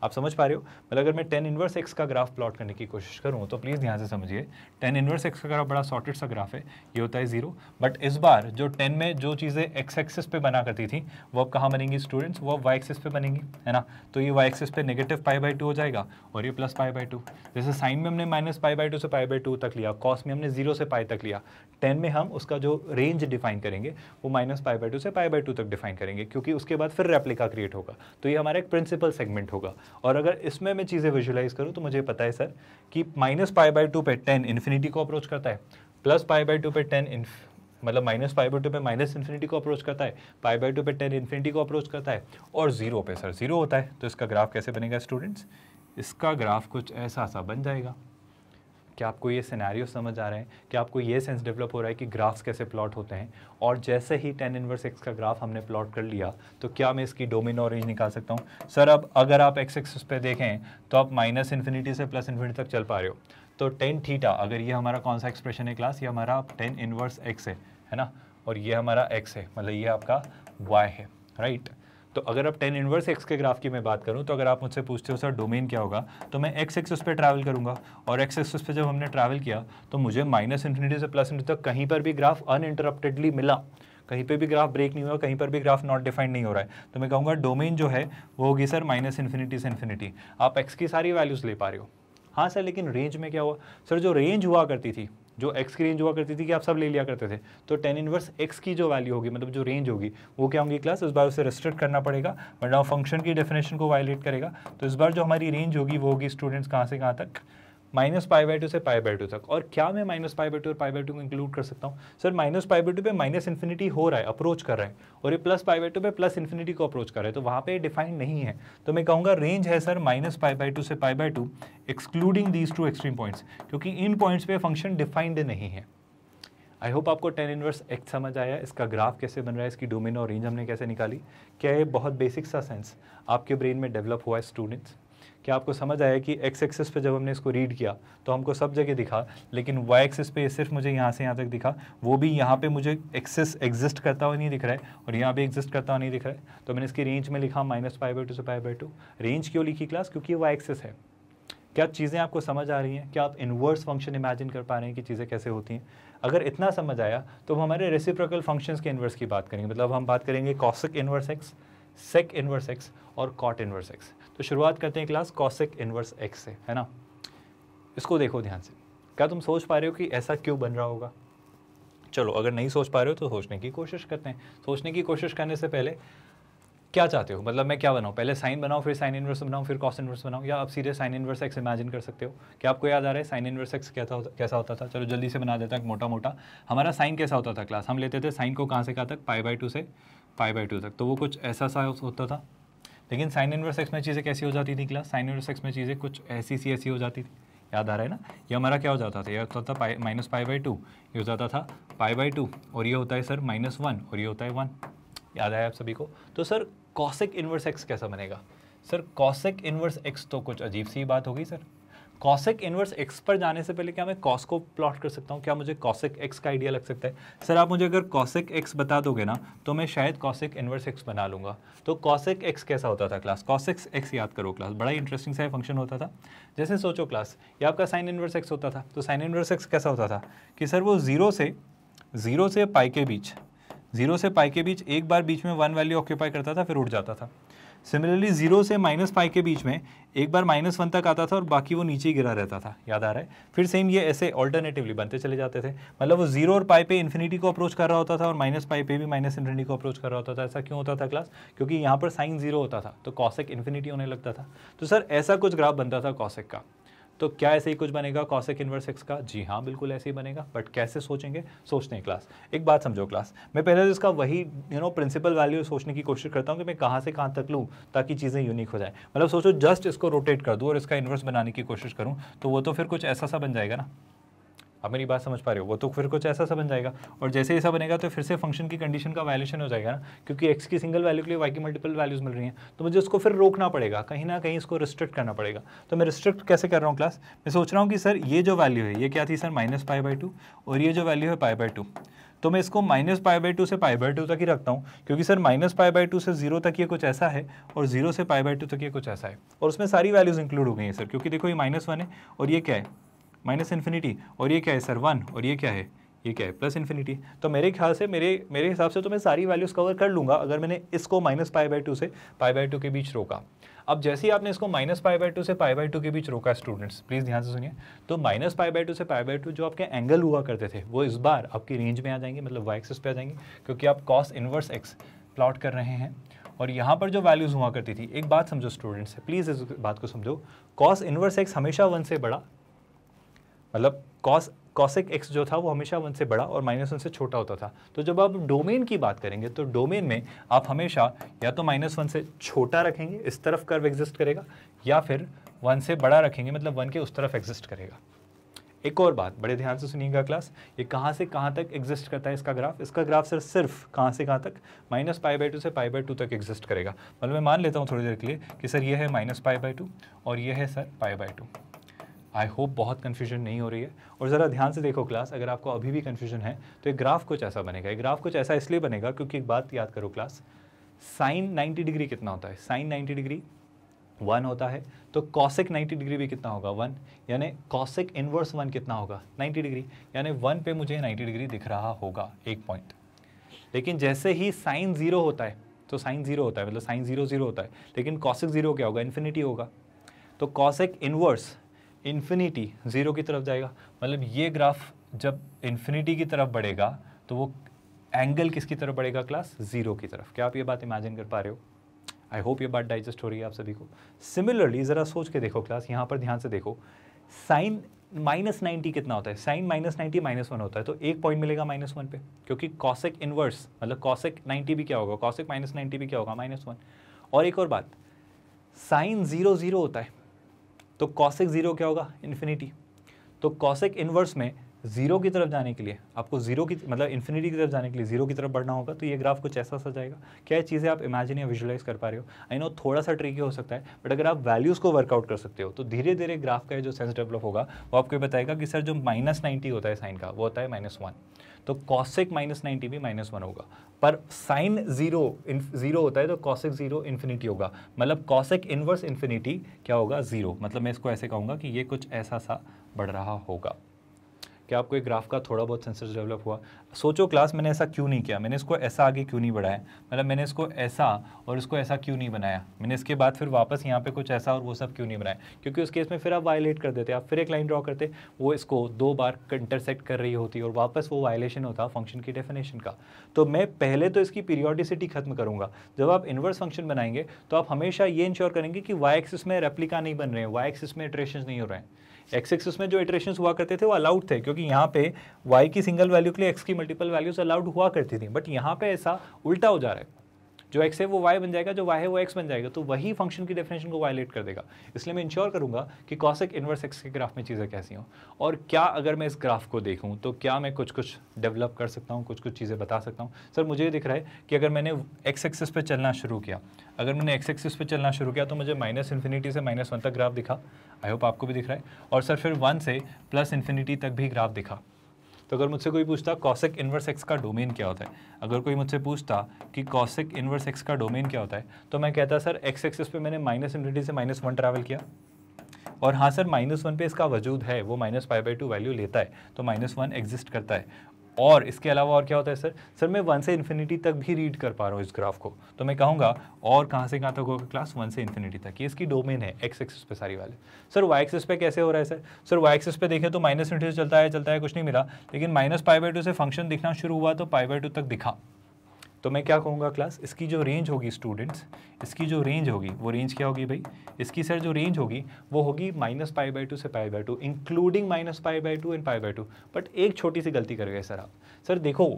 [SPEAKER 1] आप समझ पा रहे हो मतलब अगर मैं टेन इनवर्स एक्स का ग्राफ प्लॉट करने की कोशिश करूँ तो प्लीज़ ध्यान से समझिए टेन इनवर्स एक्स का ग्राफ बड़ा सॉर्टेड सा ग्राफ है ये होता है ज़ीरो बट इस बार जो टेन में जो चीज़ें एक्स एक्सेस पे बना करती थी वो अब कहाँ बनेंगी स्टूडेंट्स वो अब वाई एक्सेस पे बनेंगी है ना तो ये वाई एक्सेस पे नेगेटिव पाई बाई टू हो जाएगा और ये प्लस पाई बाई टू जैसे साइन में हमने माइनस पाई बाई टू से पाई बाई टू तक लिया कॉस में हमने जीरो से पाई तक लिया टेन में हम उसका जो रेंज डिफाइन करेंगे वो माइनस पाई बाई टू से पाई बाई टू तक डिफाइन करेंगे क्योंकि उसके बाद फिर रेप्लिका क्रिएट होगा तो ये हमारा एक प्रिंसिपल सेगमेंट होगा और अगर इसमें मैं चीज़ें विजुलाइज करूँ तो मुझे पता है सर कि माइनस पाई बाई टू पे टेन इन्फिनिटी को अप्रोच करता है प्लस पाई बाई टू पे टेन मतलब माइनस पाई बाई टू पे माइनस इन्फिनिटी को अप्रोच करता है पाई बाई टू पे टेन इन्फिनिटी को अप्रोच करता है और जीरो पे सर जीरो होता है तो इसका ग्राफ कैसे बनेगा स्टूडेंट्स इसका ग्राफ कुछ ऐसा सा बन जाएगा क्या आपको ये सिनेरियो समझ आ रहे हैं क्या आपको ये सेंस डेवलप हो रहा है कि ग्राफ्स कैसे प्लॉट होते हैं और जैसे ही टेन इनवर्स एक्स का ग्राफ हमने प्लॉट कर लिया तो क्या मैं इसकी डोमिनो रेंज निकाल सकता हूँ सर अब अगर आप एक्स एक्स पे देखें तो आप माइनस इन्फिनिटी से प्लस इन्फिनिटी तक चल पा रहे हो तो टेन थीटा अगर ये हमारा कौन सा एक्सप्रेशन है क्लास ये हमारा टेन इनवर्स एक्स है है ना और ये हमारा एक्स है मतलब ये आपका वाई है राइट right? तो अगर आप टेन इनवर्स एक्स के ग्राफ की मैं बात करूँ तो अगर आप मुझसे पूछते हो सर डोमेन क्या होगा तो मैं एक्स एक्स उस पर ट्रैवल करूँगा और एक्स एक्स उस पर जब हमने ट्रैवल किया तो मुझे माइनस इन्फिनिटी से प्लस इन्फिनिटी तक कहीं पर भी ग्राफ अनइंटरप्टेडली मिला कहीं पे भी ग्राफ ब्रेक नहीं हुआ कहीं पर भी ग्राफ नॉट डिफाइंड नहीं हो रहा है तो मैं कहूँगा डोमेन जो है वो होगी सर माइनस इन्फिनिटी से इन्फिनिटी आप एक्स की सारी वैल्यूज़ ले पा रहे हो हाँ सर लेकिन रेंज में क्या हुआ सर जो रेंज हुआ करती थी जो एक्स की रेंज हुआ करती थी कि आप सब ले लिया करते थे तो टेन इनवर्स एक्स की जो वैल्यू होगी मतलब जो रेंज होगी वो क्या होंगी क्लास इस बार उसे रेस्ट्रिक्ट करना पड़ेगा वरना फंक्शन की डेफिनेशन को वायलेट करेगा तो इस बार जो हमारी रेंज होगी वो होगी स्टूडेंट्स कहाँ से कहाँ तक माइनस पाई बाई टू से पाई बाई टू तक और क्या मैं माइनस पाई बाई टू और पाई बाई टू को इंक्लूड कर सकता हूँ sir minus pi by two पे माइनस इन्फिनिटी हो रहा है अप्रोच कर रहा है और ये प्लस पाई बाई टू पे प्लस इन्फिनिटी को अप्रोच कर रहा है तो वहाँ पे डिफाइंड नहीं है तो मैं कहूँगा रेंज है sir minus pi by two से pi by two excluding these two extreme points क्योंकि इन पॉइंट्स पे फंक्शन डिफाइंड नहीं है आई होप आपको टेन इनवर्स एक समझ आया इसका ग्राफ कैसे बन रहा है इसकी डोमेन और रेंज हमने कैसे निकाली क्या ये बहुत बेसिक सा सेंस आपके ब्रेन में डेवलप हुआ है स्टूडेंट्स कि आपको समझ आया कि एक्स एक्सेस पे जब हमने इसको रीड किया तो हमको सब जगह दिखा लेकिन वाई एक्सेस पे सिर्फ मुझे यहाँ से यहाँ तक दिखा वो भी यहाँ पे मुझे एक्सेस एग्जिस्ट करता हुआ नहीं दिख रहा है और यहाँ भी एग्जिस्ट करता हुआ नहीं दिख रहा है तो मैंने इसकी रेंज में लिखा माइनस फाइव बाई टू से फाइव बाई टू रेंज क्यों लिखी क्लास क्योंकि वाई एक्सेस है क्या चीज़ें आपको समझ आ रही हैं क्या आप इन्वर्स फंक्शन इमेजिन कर पा रहे हैं कि चीज़ें कैसे होती हैं अगर इतना समझ आया तो हम हमारे रेसिप्रोकल फंक्शंस के इन्वर्स की बात करेंगे मतलब हम बात करेंगे cosec inverse x sec inverse x और कॉट इन्वर्स एक्स तो शुरुआत करते हैं क्लास कॉसिक इन्वर्स एक्स से है ना इसको देखो ध्यान से क्या तुम सोच पा रहे हो कि ऐसा क्यों बन रहा होगा चलो अगर नहीं सोच पा रहे हो तो सोचने की कोशिश करते हैं सोचने की कोशिश करने से पहले क्या चाहते हो मतलब मैं क्या बनाऊँ पहले साइन बनाऊँ फिर साइन इन्वर्स बनाऊँ फिर कॉस इन्वर्स बनाऊँ या आप सीधे साइन इन्वर्स एक्स इमेजिन कर सकते हो क्या आपको याद आ रहा है साइन इन्वर्स एक्स कैसा होता कैसा होता था चलो जल्दी से बना देता है मोटा मोटा हमारा साइन कैसा होता था क्लास हम लेते थे साइन को कहाँ से कहाँ तक पाई बाई टू से पाई बाई टू तक तो वो कुछ ऐसा सा होता था लेकिन साइन इनवर्स एक्स में चीज़ें कैसी हो जाती थी क्लास साइन इनवर्स एक्स में चीज़ें कुछ ऐसी सी ऐसी हो जाती थी याद आ रहा है ना ये हमारा क्या हो जाता था ये होता था pi minus pi by two ये हो जाता था पाई बाई टू और ये होता है सर माइनस वन और ये होता है वन याद आया आप सभी को तो सर कॉसिक इनवर्स एक्स कैसा बनेगा सर कॉसिक इनवर्स एक्स तो कुछ अजीब सी बात होगी सर कॉसेक इनवर्स एक्स पर जाने से पहले क्या मैं कॉस को प्लॉट कर सकता हूँ क्या मुझे कॉसेक एक्स का आइडिया लग सकता है सर आप मुझे अगर कॉसेक एक्स बता दोगे ना तो मैं शायद कॉसेक इनवर्स एक्स बना लूँगा तो कॉसेक एक्स कैसा होता था क्लास कॉसेक्स एक्स याद करो क्लास बड़ा इंटरेस्टिंग सा फंक्शन होता था जैसे सोचो क्लास ये आपका साइन इनवर्स एक्स होता था तो साइन इनवर्स एक्स कैसा होता था कि सर वो ज़ीरो से ज़ीरो से पाई के बीच ज़ीरो से पाई के बीच एक बार बीच में वन वैल्यू ऑक्यूपाई करता था फिर उठ जाता था सिमिलरली जीरो से माइनस फाइव के बीच में एक बार माइनस वन तक आता था और बाकी वो नीचे ही गिरा रहता था याद आ रहा है फिर सेम ये ऐसे ऑल्टरनेटिवली बनते चले जाते थे मतलब वो जीरो और पाई पे इन्फिनिटी को अप्रोच कर रहा होता था और माइनस पाई पे भी माइनस इन्फिनिटी को अप्रोच कर रहा होता था ऐसा क्यों होता था क्लास क्योंकि यहाँ पर साइन जीरो होता था तो कॉसेक इन्फिनिटी होने लगता था तो सर ऐसा कुछ ग्राफ बनता था कॉसेक का तो क्या ऐसे ही कुछ बनेगा कॉसेक इनवर्स एक्स का जी हाँ बिल्कुल ऐसे ही बनेगा बट कैसे सोचेंगे सोचते हैं क्लास एक बात समझो क्लास मैं पहले तो इसका वही यू नो प्रिंसिपल वैल्यू सोचने की कोशिश करता हूँ कि मैं कहाँ से कहाँ तक लूँ ताकि चीज़ें यूनिक हो जाए मतलब सोचो जस्ट इसको रोटेट कर दूँ और इसका इन्वर्स बनाने की कोशिश करूँ तो वो तो फिर कुछ ऐसा सा बन जाएगा ना आप मेरी बात समझ पा रहे हो वो तो फिर कुछ ऐसा सा बन जाएगा और जैसे ऐसा बनेगा तो फिर से फंक्शन की कंडीशन का वायलेशन हो जाएगा ना क्योंकि एक्स की सिंगल वैल्यू के लिए वाई की मल्टीपल वैल्यूज़ मिल रही हैं तो मुझे उसको फिर रोकना पड़ेगा कहीं ना कहीं इसको रिस्ट्रिक्ट करना पड़ेगा तो मैं रिस्ट्रिक्ट कैसे कर रहा हूँ क्लास मैं सोच रहा हूँ कि सर ये जो वैल्यू है ये क्या थी sir minus pi by two और ये जो वैल्यू है पाई बाई टू तो मैं इसको माइनस पाई बाई टू से पाई बाई टू तक ही रखता हूँ क्योंकि sir minus pi by two से जीरो तक ये कुछ ऐसा है और जीरो से पाई बाई टू तक ये कुछ ऐसा है और उसमें सारी वैल्यूज़ इंक्लूड हो गई हैं सर क्योंकि देखो ये माइनस वन है और ये क्या है माइनस इन्फिनिटी और ये क्या है सर वन और ये क्या है ये क्या है प्लस इन्फिनिटी तो मेरे ख्याल से मेरे मेरे हिसाब से तो मैं सारी वैल्यूज़ कवर कर लूँगा अगर मैंने इसको माइनस पाई बाई टू से पाई बाई टू के बीच रोका अब जैसे ही आपने इसको माइनस पाई बाई टू से पाई बाई टू के बीच रोका स्टूडेंट्स प्लीज़ ध्यान से सुनिए तो माइनस पाई बाई टू से पाई बाई टू जो आपके एंगल हुआ करते थे वो इस बार आपकी रेंज में आ जाएंगे मतलब वाई एक्सेस पे आ जाएंगे क्योंकि आप कॉस इनवर्स एक्स प्लॉट कर रहे हैं और यहाँ पर जो वैल्यूज़ हुआ करती थी एक बात समझो स्टूडेंट्स प्लीज़ इस बात को समझो कॉस इनवर्स एक्स हमेशा वन से बड़ा मतलब कॉस कॉसिक एक्स जो था वो हमेशा वन से बड़ा और माइनस वन से छोटा होता था तो जब आप डोमेन की बात करेंगे तो डोमेन में आप हमेशा या तो माइनस वन से छोटा रखेंगे इस तरफ कर्व एग्जिस्ट करेगा या फिर वन से बड़ा रखेंगे मतलब वन के उस तरफ एग्जिस्ट करेगा एक और बात बड़े ध्यान से सुनिएगा क्लास ये कहाँ से कहाँ तक एग्जिस्ट करता है इसका ग्राफ इसका ग्राफ सर सिर्फ कहाँ से कहाँ तक माइनस पाई बाई टू से पाई बाई टू तक एग्जिस्ट करेगा मतलब मैं मान लेता हूँ थोड़ी देर के लिए कि सर ये है माइनस पाई बाई टू और ये है sir pi by two I hope बहुत कन्फ्यूजन नहीं हो रही है और ज़रा ध्यान से देखो क्लास अगर आपको अभी भी कन्फ्यूजन है तो एक ग्राफ कुछ ऐसा बनेगा एक ग्राफ कुछ ऐसा इसलिए बनेगा क्योंकि एक बात याद करो क्लास साइन 90 डिग्री कितना होता है साइन 90 डिग्री वन होता है तो कॉसिक 90 डिग्री भी कितना होगा वन यानी कॉसिक इनवर्स वन कितना होगा 90 डिग्री यानी वन पे मुझे 90 डिग्री दिख रहा होगा एक पॉइंट लेकिन जैसे ही साइन ज़ीरो होता है तो साइन ज़ीरो होता है मतलब साइन ज़ीरो ज़ीरो होता है लेकिन कॉसिक ज़ीरो क्या होगा इन्फिनिटी होगा तो कॉसिक इनवर्स इन्फिनिटी ज़ीरो की तरफ जाएगा मतलब ये ग्राफ जब इन्फिनिटी की तरफ बढ़ेगा तो वो एंगल किसकी तरफ बढ़ेगा क्लास ज़ीरो की तरफ क्या आप ये बात इमेजिन कर पा रहे हो आई होप ये बात डाइजेस्ट हो रही है आप सभी को सिमिलरली ज़रा सोच के देखो क्लास यहाँ पर ध्यान से देखो साइन माइनस नाइन्टी कितना होता है sine minus ninety minus one होता है तो एक पॉइंट मिलेगा माइनस वन पे क्योंकि कॉसेक इनवर्स मतलब कॉसेक नाइन्टी भी क्या होगा कॉसेक माइनस नाइन्टी भी क्या होगा माइनस वन और एक और बात साइन जीरो जीरो होता है तो कॉसिक ज़ीरो क्या होगा इन्फिनिटी तो कॉसिक इन्वर्स में ज़ीरो की तरफ जाने के लिए आपको ज़ीरो की मतलब इन्फिनिटी की तरफ जाने के लिए ज़ीरो की तरफ बढ़ना होगा तो ये ग्राफ कुछ ऐसा सा जाएगा क्या ये चीज़ें आप इमेजिन या विजुलाइज कर पा रहे हो आई नो थोड़ा सा ट्रिकी हो सकता है बट अगर आप वैल्यूज़ को वर्कआउट कर सकते हो तो धीरे धीरे ग्राफ का जो सेंस डेवलप होगा वो आपको बताएगा कि सर जो माइनस नाइन्टी होता है साइन का वो होता है माइनस वन तो कॉसिक माइनस नाइन्टी भी माइनस वन होगा पर साइन जीरो जीरो होता है तो कॉसिक जीरो इन्फिनिटी होगा मतलब कॉसिक इनवर्स इन्फिनिटी क्या होगा जीरो मतलब मैं इसको ऐसे कहूँगा कि ये कुछ ऐसा सा बढ़ रहा होगा कि आपको एक ग्राफ का थोड़ा बहुत सेंसर डेवलप हुआ सोचो क्लास मैंने ऐसा क्यों नहीं किया मैंने इसको ऐसा आगे क्यों नहीं बढ़ाया मतलब मैंने इसको ऐसा और इसको ऐसा क्यों नहीं बनाया मैंने इसके बाद फिर वापस यहाँ पे कुछ ऐसा और वो सब क्यों नहीं बनाया क्योंकि उस केस में फिर आप वायलेट कर देते आप फिर एक लाइन ड्रॉ करते वो इसको दो बार इंटरसेक्ट कर रही होती और वापस वो वायलेशन होता फंक्शन की डेफिनेशन का तो मैं पहले तो इसकी पीरियोडिसिटी खत्म करूँगा जब आप इन्वर्स फंक्शन बनाएंगे तो आप हमेशा ये इंश्योर करेंगे कि वाई एक्सिस में रेप्लिका नहीं बन रहे हैं वाई एक्सिस में इटरेशन नहीं हो रहे हैं एक्स एक्सिस में जो इटरेशन हुआ करते थे वो अलाउड थे क्योंकि यहाँ पे वाई की सिंगल वैल्यू के लिए एक्स की मल्टीपल वैल्यूज अलाउड हुआ करती थी बट यहाँ पे ऐसा उल्टा हो जा रहा है जो एक्स है वो वाई बन जाएगा जो वाई है वो एक्स बन जाएगा तो वही फंक्शन की डेफिनेशन को वायलेट कर देगा इसलिए मैं इंश्योर करूंगा कि कॉसिक इन्वर्स एक्स के ग्राफ में चीज़ें कैसी हों और क्या अगर मैं इस ग्राफ को देखूँ तो क्या मैं कुछ कुछ डेवलप कर सकता हूँ कुछ कुछ चीज़ें बता सकता हूँ सर मुझे ये दिख रहा है कि अगर मैंने एक्स एक्सेस पर चलना शुरू किया अगर मैंने एक्स एक्सेस पर चलना शुरू किया तो मुझे माइनस इन्फिनिटी से माइनस वन तक ग्राफ दिखा आई होप आपको भी दिख रहा है और सर फिर वन से प्लस इन्फिनिटी तक भी ग्राफ दिखा तो अगर मुझसे कोई पूछता कॉसिक इन्वर्स एक्स का डोमेन क्या होता है अगर कोई मुझसे पूछता कि कॉसिक इन्वर्स एक्स का डोमेन क्या होता है तो मैं कहता सर एक्स एक्सेस पे मैंने माइनस इन्फिनिटी से माइनस वन ट्रैवल किया और हाँ सर माइनस वन पे इसका वजूद है वो minus five by two value लेता है तो माइनस वन एग्जिस्ट करता है और इसके अलावा और क्या होता है सर सर मैं वन से इन्फिनिटी तक भी रीड कर पा रहा हूँ इस ग्राफ को तो मैं कहूँगा और कहाँ से कहाँ तक होगा क्लास वन से इन्फिनिटी तक ये इसकी डोमेन है एक्स एक्सिस पे सारी वाले सर वाई एक्सिस पे कैसे हो रहा है सर सर वाई एक्सिस पे देखें तो माइनस इंटरेस्ट चलता है चलता है कुछ नहीं मिला लेकिन माइनस पाई बाई टू से फंक्शन दिखना शुरू हुआ तो पाई बाई टू तक दिखा तो मैं क्या कहूँगा क्लास इसकी जो रेंज होगी स्टूडेंट्स इसकी जो रेंज होगी वो रेंज क्या होगी भाई इसकी सर जो रेंज होगी वो होगी माइनस पाई बाई टू से pi by two including minus pi by two and pi by two but एक छोटी सी गलती कर गए सर आप सर देखो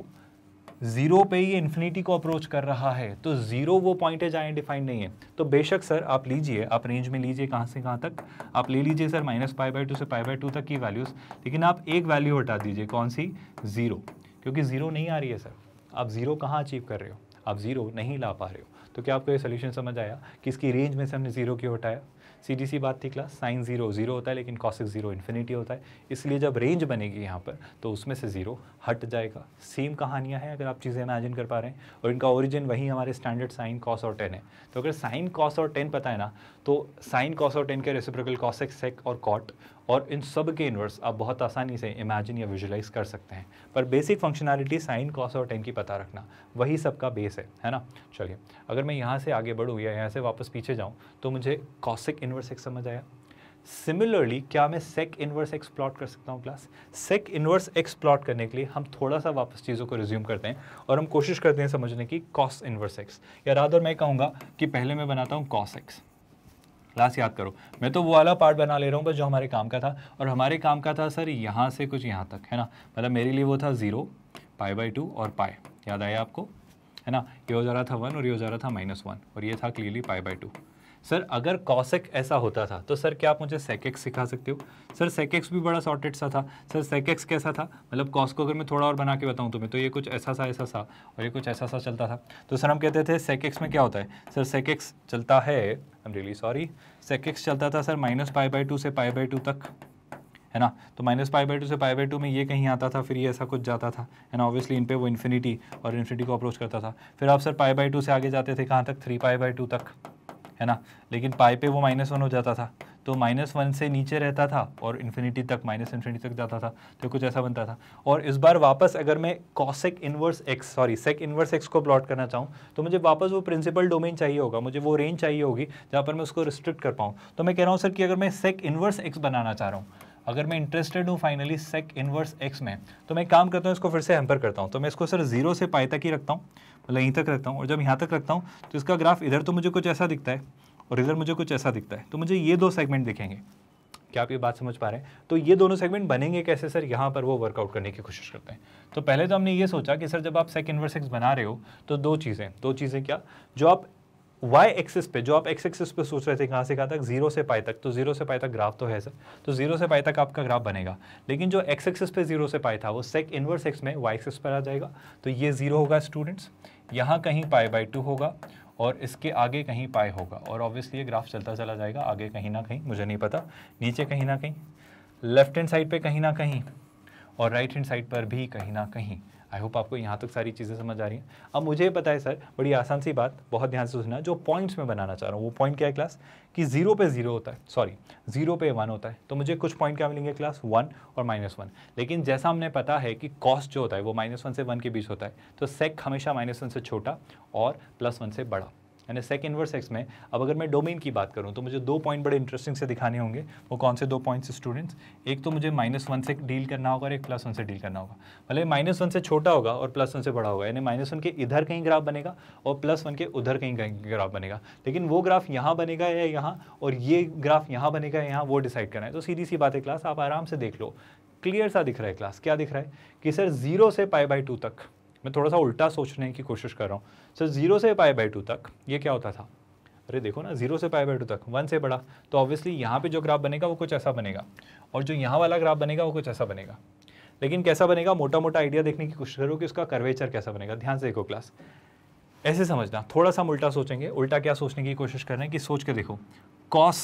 [SPEAKER 1] ज़ीरो पे ये इन्फिनिटी को अप्रोच कर रहा है तो ज़ीरो वो पॉइंट है जहाँ डिफाइंड नहीं है तो बेशक सर आप लीजिए आप रेंज में लीजिए कहाँ से कहाँ तक आप ले लीजिए sir minus pi by two से पाई बाई टू तक की वैल्यूज़ लेकिन आप एक वैल्यू हटा दीजिए कौन सी ज़ीरो क्योंकि ज़ीरो नहीं आ रही है सर आप ज़ीरो कहाँ अचीव कर रहे हो आप ज़ीरो नहीं ला पा रहे हो तो क्या आपको ये सोल्यूशन समझ आया कि इसकी रेंज में से हमने ज़ीरो क्यों हटाया सीधी सी बात थी क्लास साइन ज़ीरो ज़ीरो होता है लेकिन कॉसिक ज़ीरो इन्फिनिटी होता है इसलिए जब रेंज बनेगी यहाँ पर तो उसमें से ज़ीरो हट जाएगा सेम कहानियाँ हैं अगर आप चीज़ें इमेजिन कर पा रहे हैं और इनका ओरिजिन वही हमारे स्टैंडर्ड साइन कॉस और टेन है तो अगर साइन कॉस और टेन पता है ना तो साइन कॉस और टेन के रेसिप्रिकल कॉसिक सेक और कॉट और इन सब के इन्वर्स आप बहुत आसानी से इमेजिन या विजुलाइज कर सकते हैं पर बेसिक फंक्शनैलिटी साइन कॉस और टेन की पता रखना वही सबका बेस है है ना चलिए अगर मैं यहाँ से आगे बढ़ूँ या यहाँ से वापस पीछे जाऊँ तो मुझे कॉसिक इन्वर्स एक समझ आया सिमिलरली क्या मैं सेक इन्वर्स एक्स प्लॉट कर सकता हूँ class sec inverse x plot करने के लिए हम थोड़ा सा वापस चीज़ों को रिज्यूम करते हैं और हम कोशिश करते हैं समझने की कॉस इन्वर्स एक्स या रादर मैं कहूँगा कि पहले मैं बनाता हूँ कॉस एक्स क्लास याद करो मैं तो वो वाला पार्ट बना ले रहा हूँ बस जो हमारे काम का था और हमारे काम का था सर यहाँ से कुछ यहाँ तक है ना मतलब मेरे लिए वो था ज़ीरो पाई बाई टू और पाए याद आया आपको है ना ये हो जा रहा था वन और ये हो जा रहा था माइनस वन और ये था clearly pi by two sir अगर कॉसेक ऐसा होता था तो सर क्या आप मुझे सेकेक्स सिखा सकते हो सर सेकेक्स भी बड़ा सॉर्टेड सा था सर सेकेक्स कैसा था मतलब कॉस को अगर मैं थोड़ा और बना के बताऊँ तुम्हें तो ये कुछ ऐसा सा ऐसा सा और ये कुछ ऐसा सा चलता था तो सर हम कहते थे सेकेक्स में क्या होता है सर सेकेक्स चलता है I am really sorry sec x चलता था sir minus pi by two से पाई बाई टू तक है ना तो माइनस पाई बाई टू से पाई बाई टू में ये कहीं आता था फिर ये ऐसा कुछ जाता था है ना ऑब्वियसली इन पे वो इन्फिनिटी और इन्फिनिटी को अप्रोच करता था फिर आप सर पाई बाई टू से आगे जाते थे कहाँ तक थ्री पाई बाई टू तक है ना लेकिन पाई पे वो माइनस वन हो जाता था तो माइनस वन से नीचे रहता था और इन्फिनिटी तक माइनस इन्फिनिटी तक जाता था तो कुछ ऐसा बनता था और इस बार वापस अगर मैं cosec inverse x sorry sec inverse x को प्लॉट करना चाहूँ तो मुझे वापस वो प्रिंसिपल डोमेन चाहिए होगा मुझे वो रेंज चाहिए होगी जहाँ पर मैं उसको रिस्ट्रिक्ट कर पाऊँ तो मैं कह रहा हूँ सर कि अगर मैं सेक इन्वर्स एक्स बनाना चाह रहा हूँ अगर मैं इंटरेस्टेड हूँ फाइनली सेक इनवर्स एक्स में तो मैं काम करता हूँ इसको फिर से हेम्पर करता हूँ तो मैं इसको सर जीरो से पाई तक ही रखता हूँ मतलब यहीं तक रखता हूँ और जब यहाँ तक रखता हूँ तो इसका ग्राफ इधर तो मुझे कुछ ऐसा दिखता है और इधर मुझे कुछ ऐसा दिखता है तो मुझे ये दो सेगमेंट दिखेंगे क्या आप ये बात समझ पा रहे हैं तो ये दोनों सेगमेंट बनेंगे कैसे सर यहाँ पर वो वर्कआउट करने की कोशिश करते हैं तो पहले तो हमने ये सोचा कि सर जब आप सेक इनवर्स एक्स बना रहे हो तो दो चीज़ें दो चीज़ें क्या जो आप वाई एक्सिस पे जो आप एक्स एक्सिस पे सोच रहे थे कहाँ से कहाँ तक जीरो से पाई तक तो जीरो से पाई तक ग्राफ तो है सर तो जीरो से पाई तक आपका ग्राफ बनेगा लेकिन जो एक्स एक्सिस पे जीरो से पाई था वो सेक इनवर्स एक्स में वाई एक्सिस पर आ जाएगा तो ये जीरो होगा स्टूडेंट्स यहाँ कहीं पाई बाई टू होगा और इसके आगे कहीं पाई होगा और ऑब्वियसली ये ग्राफ चलता चला जाएगा आगे कहीं ना कहीं मुझे नहीं पता नीचे कहीं ना कहीं लेफ्ट हैंड साइड पर कहीं ना कहीं और राइट हैंड साइड पर भी कहीं ना कहीं आई होप आपको यहाँ तक तो सारी चीज़ें समझ आ रही हैं अब मुझे पता है सर बड़ी आसान सी बात बहुत ध्यान से सुनना जो पॉइंट्स में बनाना चाह रहा हूँ वो पॉइंट क्या है क्लास कि जीरो पे जीरो होता है सॉरी जीरो पे वन होता है तो मुझे कुछ पॉइंट क्या मिलेंगे क्लास वन और माइनस वन लेकिन जैसा हमने पता है कि कॉस्ट जो होता है वो माइनस वन से वन के बीच होता है तो सेक हमेशा माइनस वन से छोटा और प्लस वन से बड़ा यानी सेक इनवर्स एक्स में अब अगर मैं डोमेन की बात करूँ तो मुझे दो पॉइंट बड़े इंटरेस्टिंग से दिखाने होंगे वो कौन से दो पॉइंट्स स्टूडेंट्स एक तो मुझे माइनस वन से डील करना होगा और एक प्लस वन से डील करना होगा भले माइनस वन से छोटा होगा और प्लस वन से बड़ा होगा यानी माइनस वन के इधर कहीं ग्राफ बनेगा और प्लस वन के उधर कहीं ग्राफ बनेगा लेकिन वो ग्राफ यहाँ बनेगा या यहाँ और ये ग्राफ यहाँ बनेगा यहाँ वो डिसाइड करना है तो सीधी सी बात है क्लास आप आराम से देख लो क्लियर सा दिख रहा है क्लास क्या दिख रहा है कि सर जीरो से पाई बाई टू तक मैं थोड़ा सा उल्टा सोचने की कोशिश कर रहा हूँ सर जीरो से पाई बाई टू तक ये क्या होता था अरे देखो ना जीरो से पाई बाई टू तक वन से बड़ा तो ऑब्वियसली यहाँ पे जो ग्राफ बनेगा वो कुछ ऐसा बनेगा और जो यहाँ वाला ग्राफ बनेगा वो कुछ ऐसा बनेगा लेकिन कैसा बनेगा मोटा मोटा आइडिया देखने की कोशिश करो कि उसका कर्वेचर कैसा बनेगा ध्यान से देखो क्लास ऐसे समझना थोड़ा सा हम उल्टा सोचेंगे उल्टा क्या सोचने की कोशिश कर रहे हैं कि सोच के देखो कॉस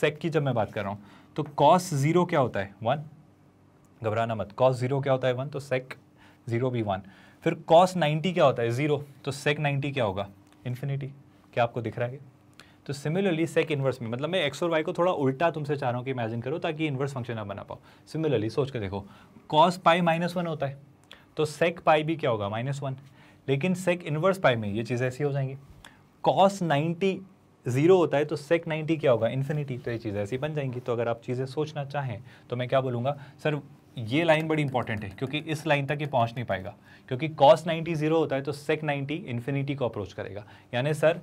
[SPEAKER 1] सेक की जब मैं बात कर रहा हूँ तो कॉस ज़ीरो क्या होता है वन घबराना मत कॉस ज़ीरो क्या होता है वन तो सेक ज़ीरो भी वन फिर कॉस 90 क्या होता है जीरो तो सेक 90 क्या होगा इन्फिनिटी क्या आपको दिख रहा है तो सिमिलरली सेक इन्वर्स में मतलब मैं एक्स और वाई को थोड़ा उल्टा तुमसे चाह रहा हूँ कि इमेजिन करो ताकि इन्वर्स फंक्शन ना बना पाओ सिमिलरली सोच के देखो कॉस पाई माइनस वन होता है तो सेक पाई भी क्या होगा माइनस वन लेकिन सेक इन्वर्स पाई में ये चीज़ ऐसी हो जाएंगी कॉस नाइन्टी जीरो होता है तो सेक 90 क्या होगा इन्फिनिटी तो ये चीज़ ऐसी बन जाएंगी तो अगर आप चीज़ें सोचना चाहें तो मैं क्या बोलूँगा सर ये लाइन बड़ी इंपॉर्टेंट है क्योंकि इस लाइन तक ये पहुंच नहीं पाएगा क्योंकि कॉस 90 जीरो होता है तो सेक 90 इन्फिनिटी को अप्रोच करेगा यानी सर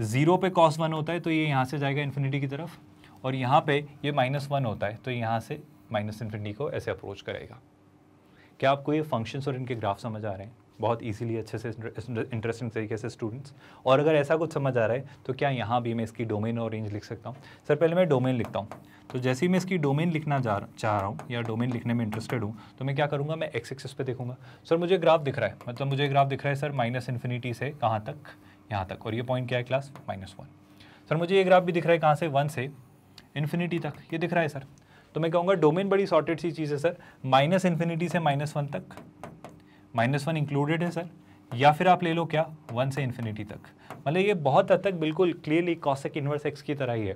[SPEAKER 1] जीरो पे कॉस वन होता है तो ये यहाँ से जाएगा इन्फिनिटी की तरफ और यहाँ पे ये माइनस वन होता है तो यहाँ से माइनस इन्फिनिटी को ऐसे अप्रोच करेगा क्या आपको ये फंक्शंस और इनके ग्राफ समझ आ रहे हैं बहुत इजीली अच्छे से इंटरेस्टिंग तरीके से स्टूडेंट्स और अगर ऐसा कुछ समझ आ रहा है तो क्या यहाँ भी मैं इसकी डोमेन और रेंज लिख सकता हूँ सर पहले मैं डोमेन लिखता हूँ तो जैसे ही मैं इसकी डोमेन लिखना जा चाह रहा हूँ या डोमेन लिखने में इंटरेस्टेड हूँ तो मैं क्या करूँगा मैं एक्स एक्सेस पर देखूँगा सर मुझे ग्राफ दिख रहा है मतलब मुझे ग्राफ दिख रहा है सर माइनस इन्फिनिटी से कहाँ तक यहाँ तक और ये पॉइंट क्या है क्लास माइनस वन सर मुझे ये ग्राफ भी दिख रहा है कहाँ से वन से इन्फिनिटी तक ये दिख रहा है सर तो मैं कहूँगा डोमेन बड़ी सॉर्टेड सी चीज़ है सर माइनस इन्फिनिटी से माइनस वन तक माइनस वन इंक्लूडेड है सर या फिर आप ले लो क्या वन से इन्फिनिटी तक मतलब ये बहुत हद तक बिल्कुल क्लियरली कॉसेक इन्वर्स एक्स की तरह ही है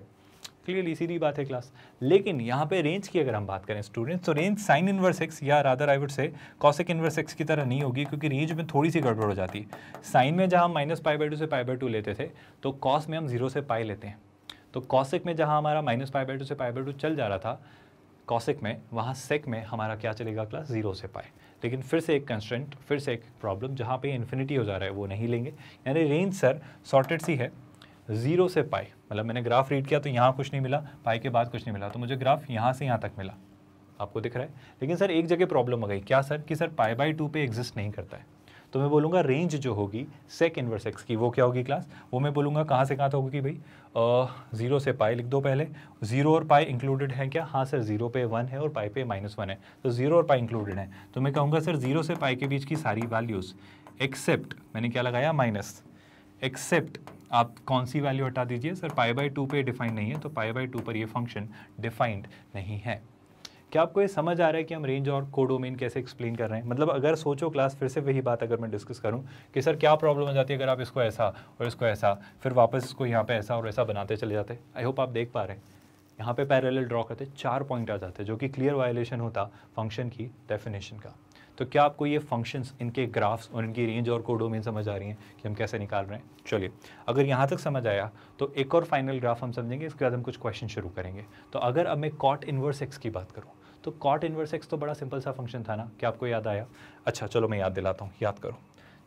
[SPEAKER 1] क्लियरली सीधी बात है क्लास लेकिन यहाँ पे रेंज की अगर हम बात करें स्टूडेंट्स तो रेंज साइन इन्वर्स एक्स या rather I would say cosec inverse x की तरह नहीं होगी क्योंकि रेंज में थोड़ी सी गड़बड़ हो जाती है साइन में जहाँ हम माइनस पाई बाई टू से पाई बाई टू लेते थे तो कॉस में हम जीरो से पाई लेते हैं तो कॉसिक में जहाँ हमारा माइनस पाई बाई टू से पाई बाई टू चल जा रहा था कॉसिक में वहाँ सेक में हमारा क्या चलेगा क्लास जीरो से पाई लेकिन फिर से एक कंस्टेंट फिर से एक प्रॉब्लम जहाँ पे इन्फिनिटी हो जा रहा है वो नहीं लेंगे यानी रेंज सर सॉर्टेड सी है ज़ीरो से पाई मतलब मैंने ग्राफ रीड किया तो यहाँ कुछ नहीं मिला पाई के बाद कुछ नहीं मिला तो मुझे ग्राफ यहाँ से यहाँ तक मिला आपको दिख रहा है लेकिन सर एक जगह प्रॉब्लम हो गई क्या सर कि सर पाई बाई टू पे एग्जिस्ट नहीं करता है तो मैं बोलूँगा रेंज जो होगी सेक इनवर्स एक्स की वो क्या होगी क्लास वो मैं बोलूँगा कहाँ से कहाँ तक होगी भाई ज़ीरो से पाई लिख दो पहले ज़ीरो और पाई इंक्लूडेड है क्या हाँ सर ज़ीरो पे वन है और पाई पे माइनस वन है तो ज़ीरो और पाई इंक्लूडेड है तो मैं कहूँगा सर ज़ीरो से पाई के बीच की सारी वैल्यूज़ एक्सेप्ट मैंने क्या लगाया माइनस एक्सेप्ट आप कौन सी वैल्यू हटा दीजिए सर पाई बाई टू पे डिफाइंड नहीं है तो पाई बाई टू पर ये फंक्शन डिफाइंड नहीं है क्या आपको ये समझ आ रहा है कि हम रेंज और कोडोमेन कैसे एक्सप्लेन कर रहे हैं मतलब अगर सोचो क्लास फिर से वही बात अगर मैं डिस्कस करूँ कि सर क्या प्रॉब्लम हो जाती है अगर आप इसको ऐसा और इसको ऐसा फिर वापस इसको यहाँ पर ऐसा और ऐसा बनाते चले जाते आई होप आप देख पा रहे हैं यहाँ पर पैरेलल ड्रॉ करते चार पॉइंट आ जाते जो कि क्लियर वायलेशन होता फंक्शन की डेफिनेशन का तो क्या आपको ये फंक्शंस इनके ग्राफ्स और इनकी रेंज और कोडोमेन समझ आ रही हैं कि हम कैसे निकाल रहे हैं चलिए अगर यहाँ तक समझ आया तो एक और फाइनल ग्राफ हम समझेंगे इसके बाद हम कुछ क्वेश्चन शुरू करेंगे तो अगर अब मैं कॉट इन्वर्स एक्स की बात करूँ तो कॉट इन्वर्स एक्स तो बड़ा सिंपल सा फंक्शन था ना कि आपको याद आया अच्छा चलो मैं याद दिलाता हूँ याद करो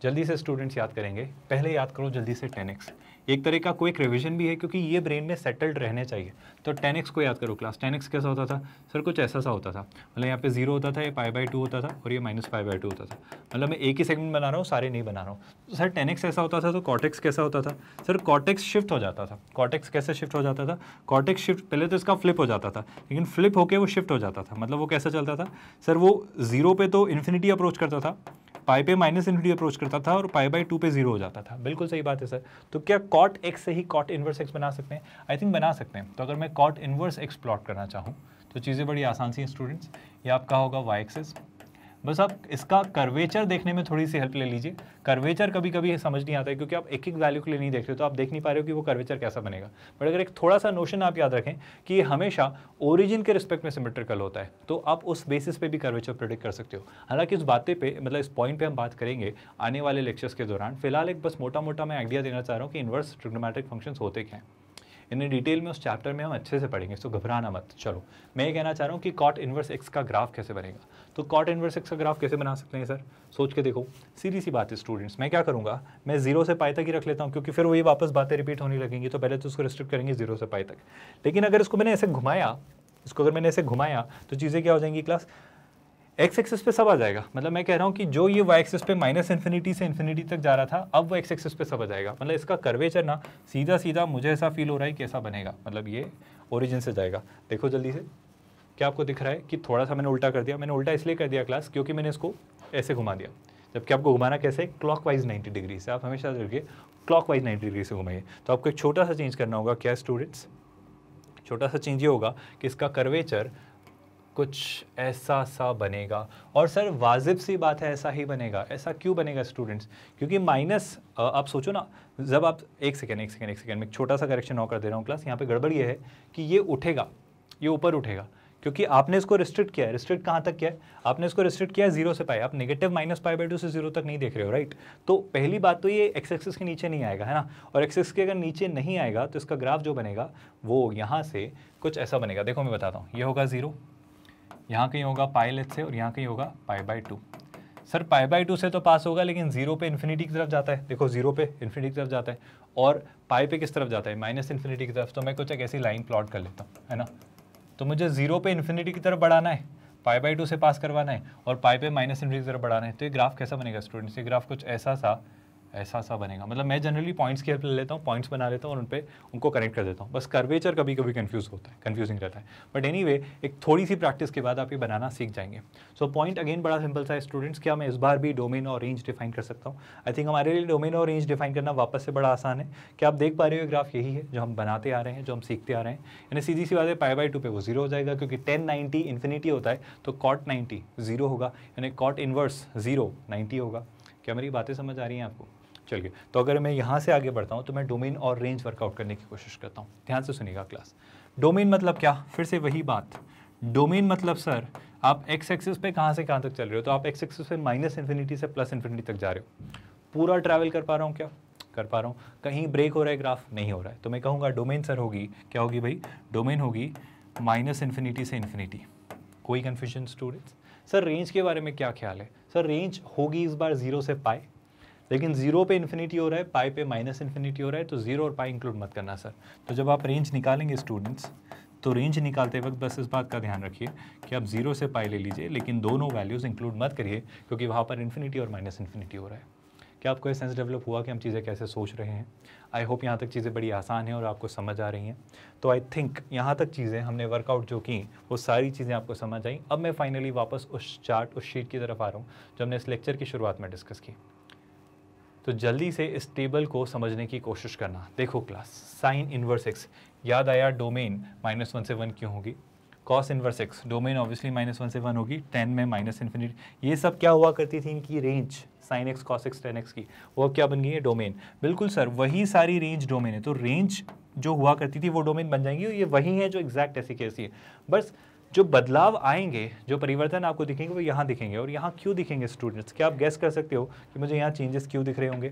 [SPEAKER 1] जल्दी से स्टूडेंट्स याद करेंगे पहले याद करो जल्दी से टेन एक्स एक तरह का क्विक रिविजन भी है क्योंकि ये ब्रेन में सेटल्ड रहने चाहिए तो टेन को याद करो क्लास टेन कैसा होता था सर कुछ ऐसा सा होता था मतलब यहाँ पे जीरो होता था ये पाई बाई टू होता था और ये माइनस पाई बाई टू होता था मतलब मैं एक ही सेगमेंट बना रहा हूँ सारे नहीं बना रहा हूँ तो सर टेन ऐसा होता था तो कॉटेक्स कैसा होता था सर कॉटेक्स शिफ्ट हो जाता था कॉटेक्स कैसे शिफ्ट हो जाता था कॉटेक्स शिफ्ट पहले तो इसका फ्लिप हो जाता था लेकिन फ्लिप होकर वो शिफ्ट हो जाता था मतलब वो कैसा चलता था सर वो जीरो पे तो इन्फिनिटी अप्रोच करता था पाई पे माइनस इन्फिनिटी अप्रोच करता था और पाई बाई टू पे जीरो हो जाता था बिल्कुल सही बात है सर तो क्या कॉट एक्स से ही कॉट इन्वर्स एक्स बना सकते हैं आई थिंक बना सकते हैं तो अगर मैं कॉट इन्वर्स एक्स प्लॉट करना चाहूँ तो चीज़ें बड़ी आसान सी हैं स्टूडेंट्स या आपका होगा वाई एक्सेस बस आप इसका कर्वेचर देखने में थोड़ी सी हेल्प ले लीजिए कर्वेचर कभी कभी समझ नहीं आता है क्योंकि आप एक एक वैल्यू के लिए नहीं देख रहे हो तो आप देख नहीं पा रहे हो कि वो कर्वेचर कैसा बनेगा बट अगर एक थोड़ा सा नोशन आप याद रखें कि ये हमेशा ओरिजिन के रिस्पेक्ट में सिमेट्रिकल होता है तो आप उस बेसिस पर भी कर्वेचर प्रोडिक्ट कर सकते हो हालांकि उस बातें पे मतलब इस पॉइंट पर हम बात करेंगे आने वाले लेक्चर्स के दौरान फिलहाल एक बस मोटा मोटा मैं आइडिया देना चाह रहा हूँ कि इन्वर्स ट्रिग्नोमेट्रिक फंक्शन होते क्या हैं इन्हें डिटेल में उस चैप्टर में हम अच्छे से पढ़ेंगे तो घबराना मत चलो मैं ये कहना चाह रहा हूँ कि कॉट इन्वर्स एक्स का ग्राफ कैसे बनेगा तो कॉट इन्वर्स एक्स का ग्राफ कैसे बना सकते हैं सर सोच के देखो सीधी सी बात है स्टूडेंट्स मैं क्या करूँगा मैं जीरो से पाई तक ही रख लेता हूँ क्योंकि फिर वही वापस बातें रिपीट होने लगेंगी तो पहले तो उसको रिस्ट्रिक्ट करेंगे जीरो से पाई तक लेकिन अगर इसको मैंने ऐसे घुमाया इसको अगर मैंने ऐसे घुमाया तो चीज़ें क्या हो जाएंगी क्लास एक्स एक्सेस पे सब आ जाएगा मतलब मैं कह रहा हूँ कि जो ये वाई एक्सेस पे माइनस इन्फिनिटी से इन्फिनिटी तक जा रहा था अब वो एक्स एक्सेस पे सब आ जाएगा मतलब इसका कर्वेचर ना सीधा सीधा मुझे ऐसा फील हो रहा है कि ऐसा बनेगा मतलब ये ओरिजिन से जाएगा देखो जल्दी से क्या आपको दिख रहा है कि थोड़ा सा मैंने उल्टा कर दिया मैंने उल्टा इसलिए कर दिया क्लास क्योंकि मैंने इसको ऐसे घुमा दिया जबकि आपको घुमाना कैसे क्लॉक वाइज नाइन्टी डिग्री से आप हमेशा करके क्लॉक वाइज नाइन्टी डिग्री से घुमाइए तो आपको एक छोटा सा चेंज करना होगा क्या स्टूडेंट्स छोटा सा चेंज ये होगा कि इसका कर्वेचर कुछ ऐसा सा बनेगा और सर वाजिब सी बात है ऐसा ही बनेगा ऐसा क्यों बनेगा स्टूडेंट्स क्योंकि माइनस आप सोचो ना जब आप एक सेकेंड एक सेकेंड एक सेकेंड में एक छोटा सा करेक्शन और कर दे रहा हूँ क्लास यहाँ पे गड़बड़ ये है कि ये उठेगा ये ऊपर उठेगा क्योंकि आपने इसको रिस्ट्रिक्ट किया है रिस्ट्रिक्ट कहाँ तक किया है आपने इसको रिस्ट्रिक्ट किया है जीरो से पाए आप negative minus pi by two से जीरो तक नहीं देख रहे हो राइट तो पहली बात तो ये एक्स एक्सिस के नीचे नहीं आएगा है ना और एक्स एक्सिस के अगर नीचे नहीं आएगा तो इसका ग्राफ जो बनेगा वो यहाँ से कुछ ऐसा बनेगा देखो मैं बताता हूँ ये होगा जीरो यहाँ कहीं होगा पाई लेट से और यहाँ कहीं होगा pi by two sir pi by two से तो पास होगा लेकिन जीरो पे इन्फिनिटी की तरफ जाता है देखो जीरो पे इन्फिनिटी की तरफ जाता है और पाई पे किस तरफ जाता है माइनस इन्फिनिटी की तरफ तो मैं कुछ एक ऐसी लाइन प्लॉट कर लेता हूँ है ना तो मुझे जीरो पे इन्फिनिटी की तरफ बढ़ाना है पाई बाई टू से पास करवाना है और पाई पे माइनस इन्फिनिटी की तरफ बढ़ाना है तो ये ग्राफ कैसा बनेगा स्टूडेंट्स ये ग्राफ कुछ ऐसा सा ऐसा सा बनेगा मतलब मैं जनरली पॉइंट्स की हेल्प ले लेता हूँ पॉइंट्स बना लेता हूँ और उन पर उनको कनेक्ट कर देता हूँ बस कर्वेचर कभी कभी कन्फ्यूज होता है कन्फ्यूजिंग रहता है बट एनी anyway, एक थोड़ी सी प्रैक्टिस के बाद आप ये बनाना सीख जाएंगे सो पॉइंट अगेन बड़ा सिंपल सा है स्टूडेंट्स क्या मैं इस बार भी डोमेन और रेंज डिफाइन कर सकता हूँ आई थिंक हमारे लिए डोमेन और रेंज डिफाइन करना वापस से बड़ा आसान है क्या आप देख पा रहे हो ग्राफ यही है जो हम बनाते आ रहे हैं जो हम सीखते आ रहे हैं यानी सीधी सी बात है पाई बाई टू पे वो जीरो हो जाएगा क्योंकि टेन नाइन्टी इन्फिनिटी होता है तो कॉट नाइन्टी जीरो होगा यानी कॉट इन्वर्स जीरो नाइन्टी होगा क्या मेरी बातें समझ आ रही हैं आपको चलिए तो अगर मैं यहाँ से आगे बढ़ता हूँ तो मैं डोमेन और रेंज वर्कआउट करने की कोशिश करता हूँ ध्यान से सुनेगा क्लास डोमेन मतलब क्या फिर से वही बात डोमेन मतलब सर आप एक्स एक्सिस पे कहाँ से कहाँ तक चल रहे हो तो आप एक्स एक्सिस पे माइनस इन्फिनिटी से प्लस इन्फिनिटी तक जा रहे हो पूरा ट्रैवल कर पा रहा हूँ क्या कर पा रहा हूँ कहीं ब्रेक हो रहा है ग्राफ नहीं हो रहा है तो मैं कहूँगा डोमेन सर होगी क्या होगी भाई डोमेन होगी माइनस इन्फिनिटी से इन्फिनिटी कोई कन्फ्यूजन स्टूडेंट्स सर रेंज के बारे में क्या ख्याल है सर रेंज होगी इस बार जीरो से पाए लेकिन जीरो पे इन्फिनिटी हो रहा है पाई पे माइनस इन्फिनिटी हो रहा है तो जीरो और पाई इंक्लूड मत करना सर तो जब आप रेंज निकालेंगे स्टूडेंट्स तो रेंज निकालते वक्त बस इस बात का ध्यान रखिए कि आप जीरो से पाई ले लीजिए लेकिन दोनों वैल्यूज़ इंक्लूड मत करिए क्योंकि वहाँ पर इन्फिनिटी और माइनस इन्फिनिटी हो रहा है क्या आपको यह सेंस डेवलप हुआ कि हम चीज़ें कैसे सोच रहे हैं आई होप यहाँ तक चीज़ें बड़ी आसान हैं और आपको समझ आ रही हैं तो आई थिंक यहाँ तक चीज़ें हमने वर्कआउट जो की वो सारी चीज़ें आपको समझ आई अब मैं फाइनली वापस उस चार्ट उस शीट की तरफ आ रहा हूँ जो हमने इस लेक्चर की शुरुआत में डिस्कस की तो जल्दी से इस टेबल को समझने की कोशिश करना देखो क्लास साइन इन्वर्स एक्स याद आया डोमेन माइनस वन से वन क्यों होगी cos inverse x domain obviously minus one से वन होगी टेन में माइनस इन्फिनिटी ये सब क्या हुआ करती थी इनकी range sine x cos x tan x की वो क्या बन गई है डोमेन बिल्कुल सर वही सारी रेंज डोमेन है तो रेंज जो हुआ करती थी वो डोमेन बन जाएंगी और ये वही है जो एग्जैक्ट ऐसी कैसी है बस जो बदलाव आएंगे जो परिवर्तन आपको दिखेंगे वो यहाँ दिखेंगे और यहाँ क्यों दिखेंगे स्टूडेंट्स क्या आप गैस कर सकते हो कि मुझे यहाँ चेंजेस क्यों दिख रहे होंगे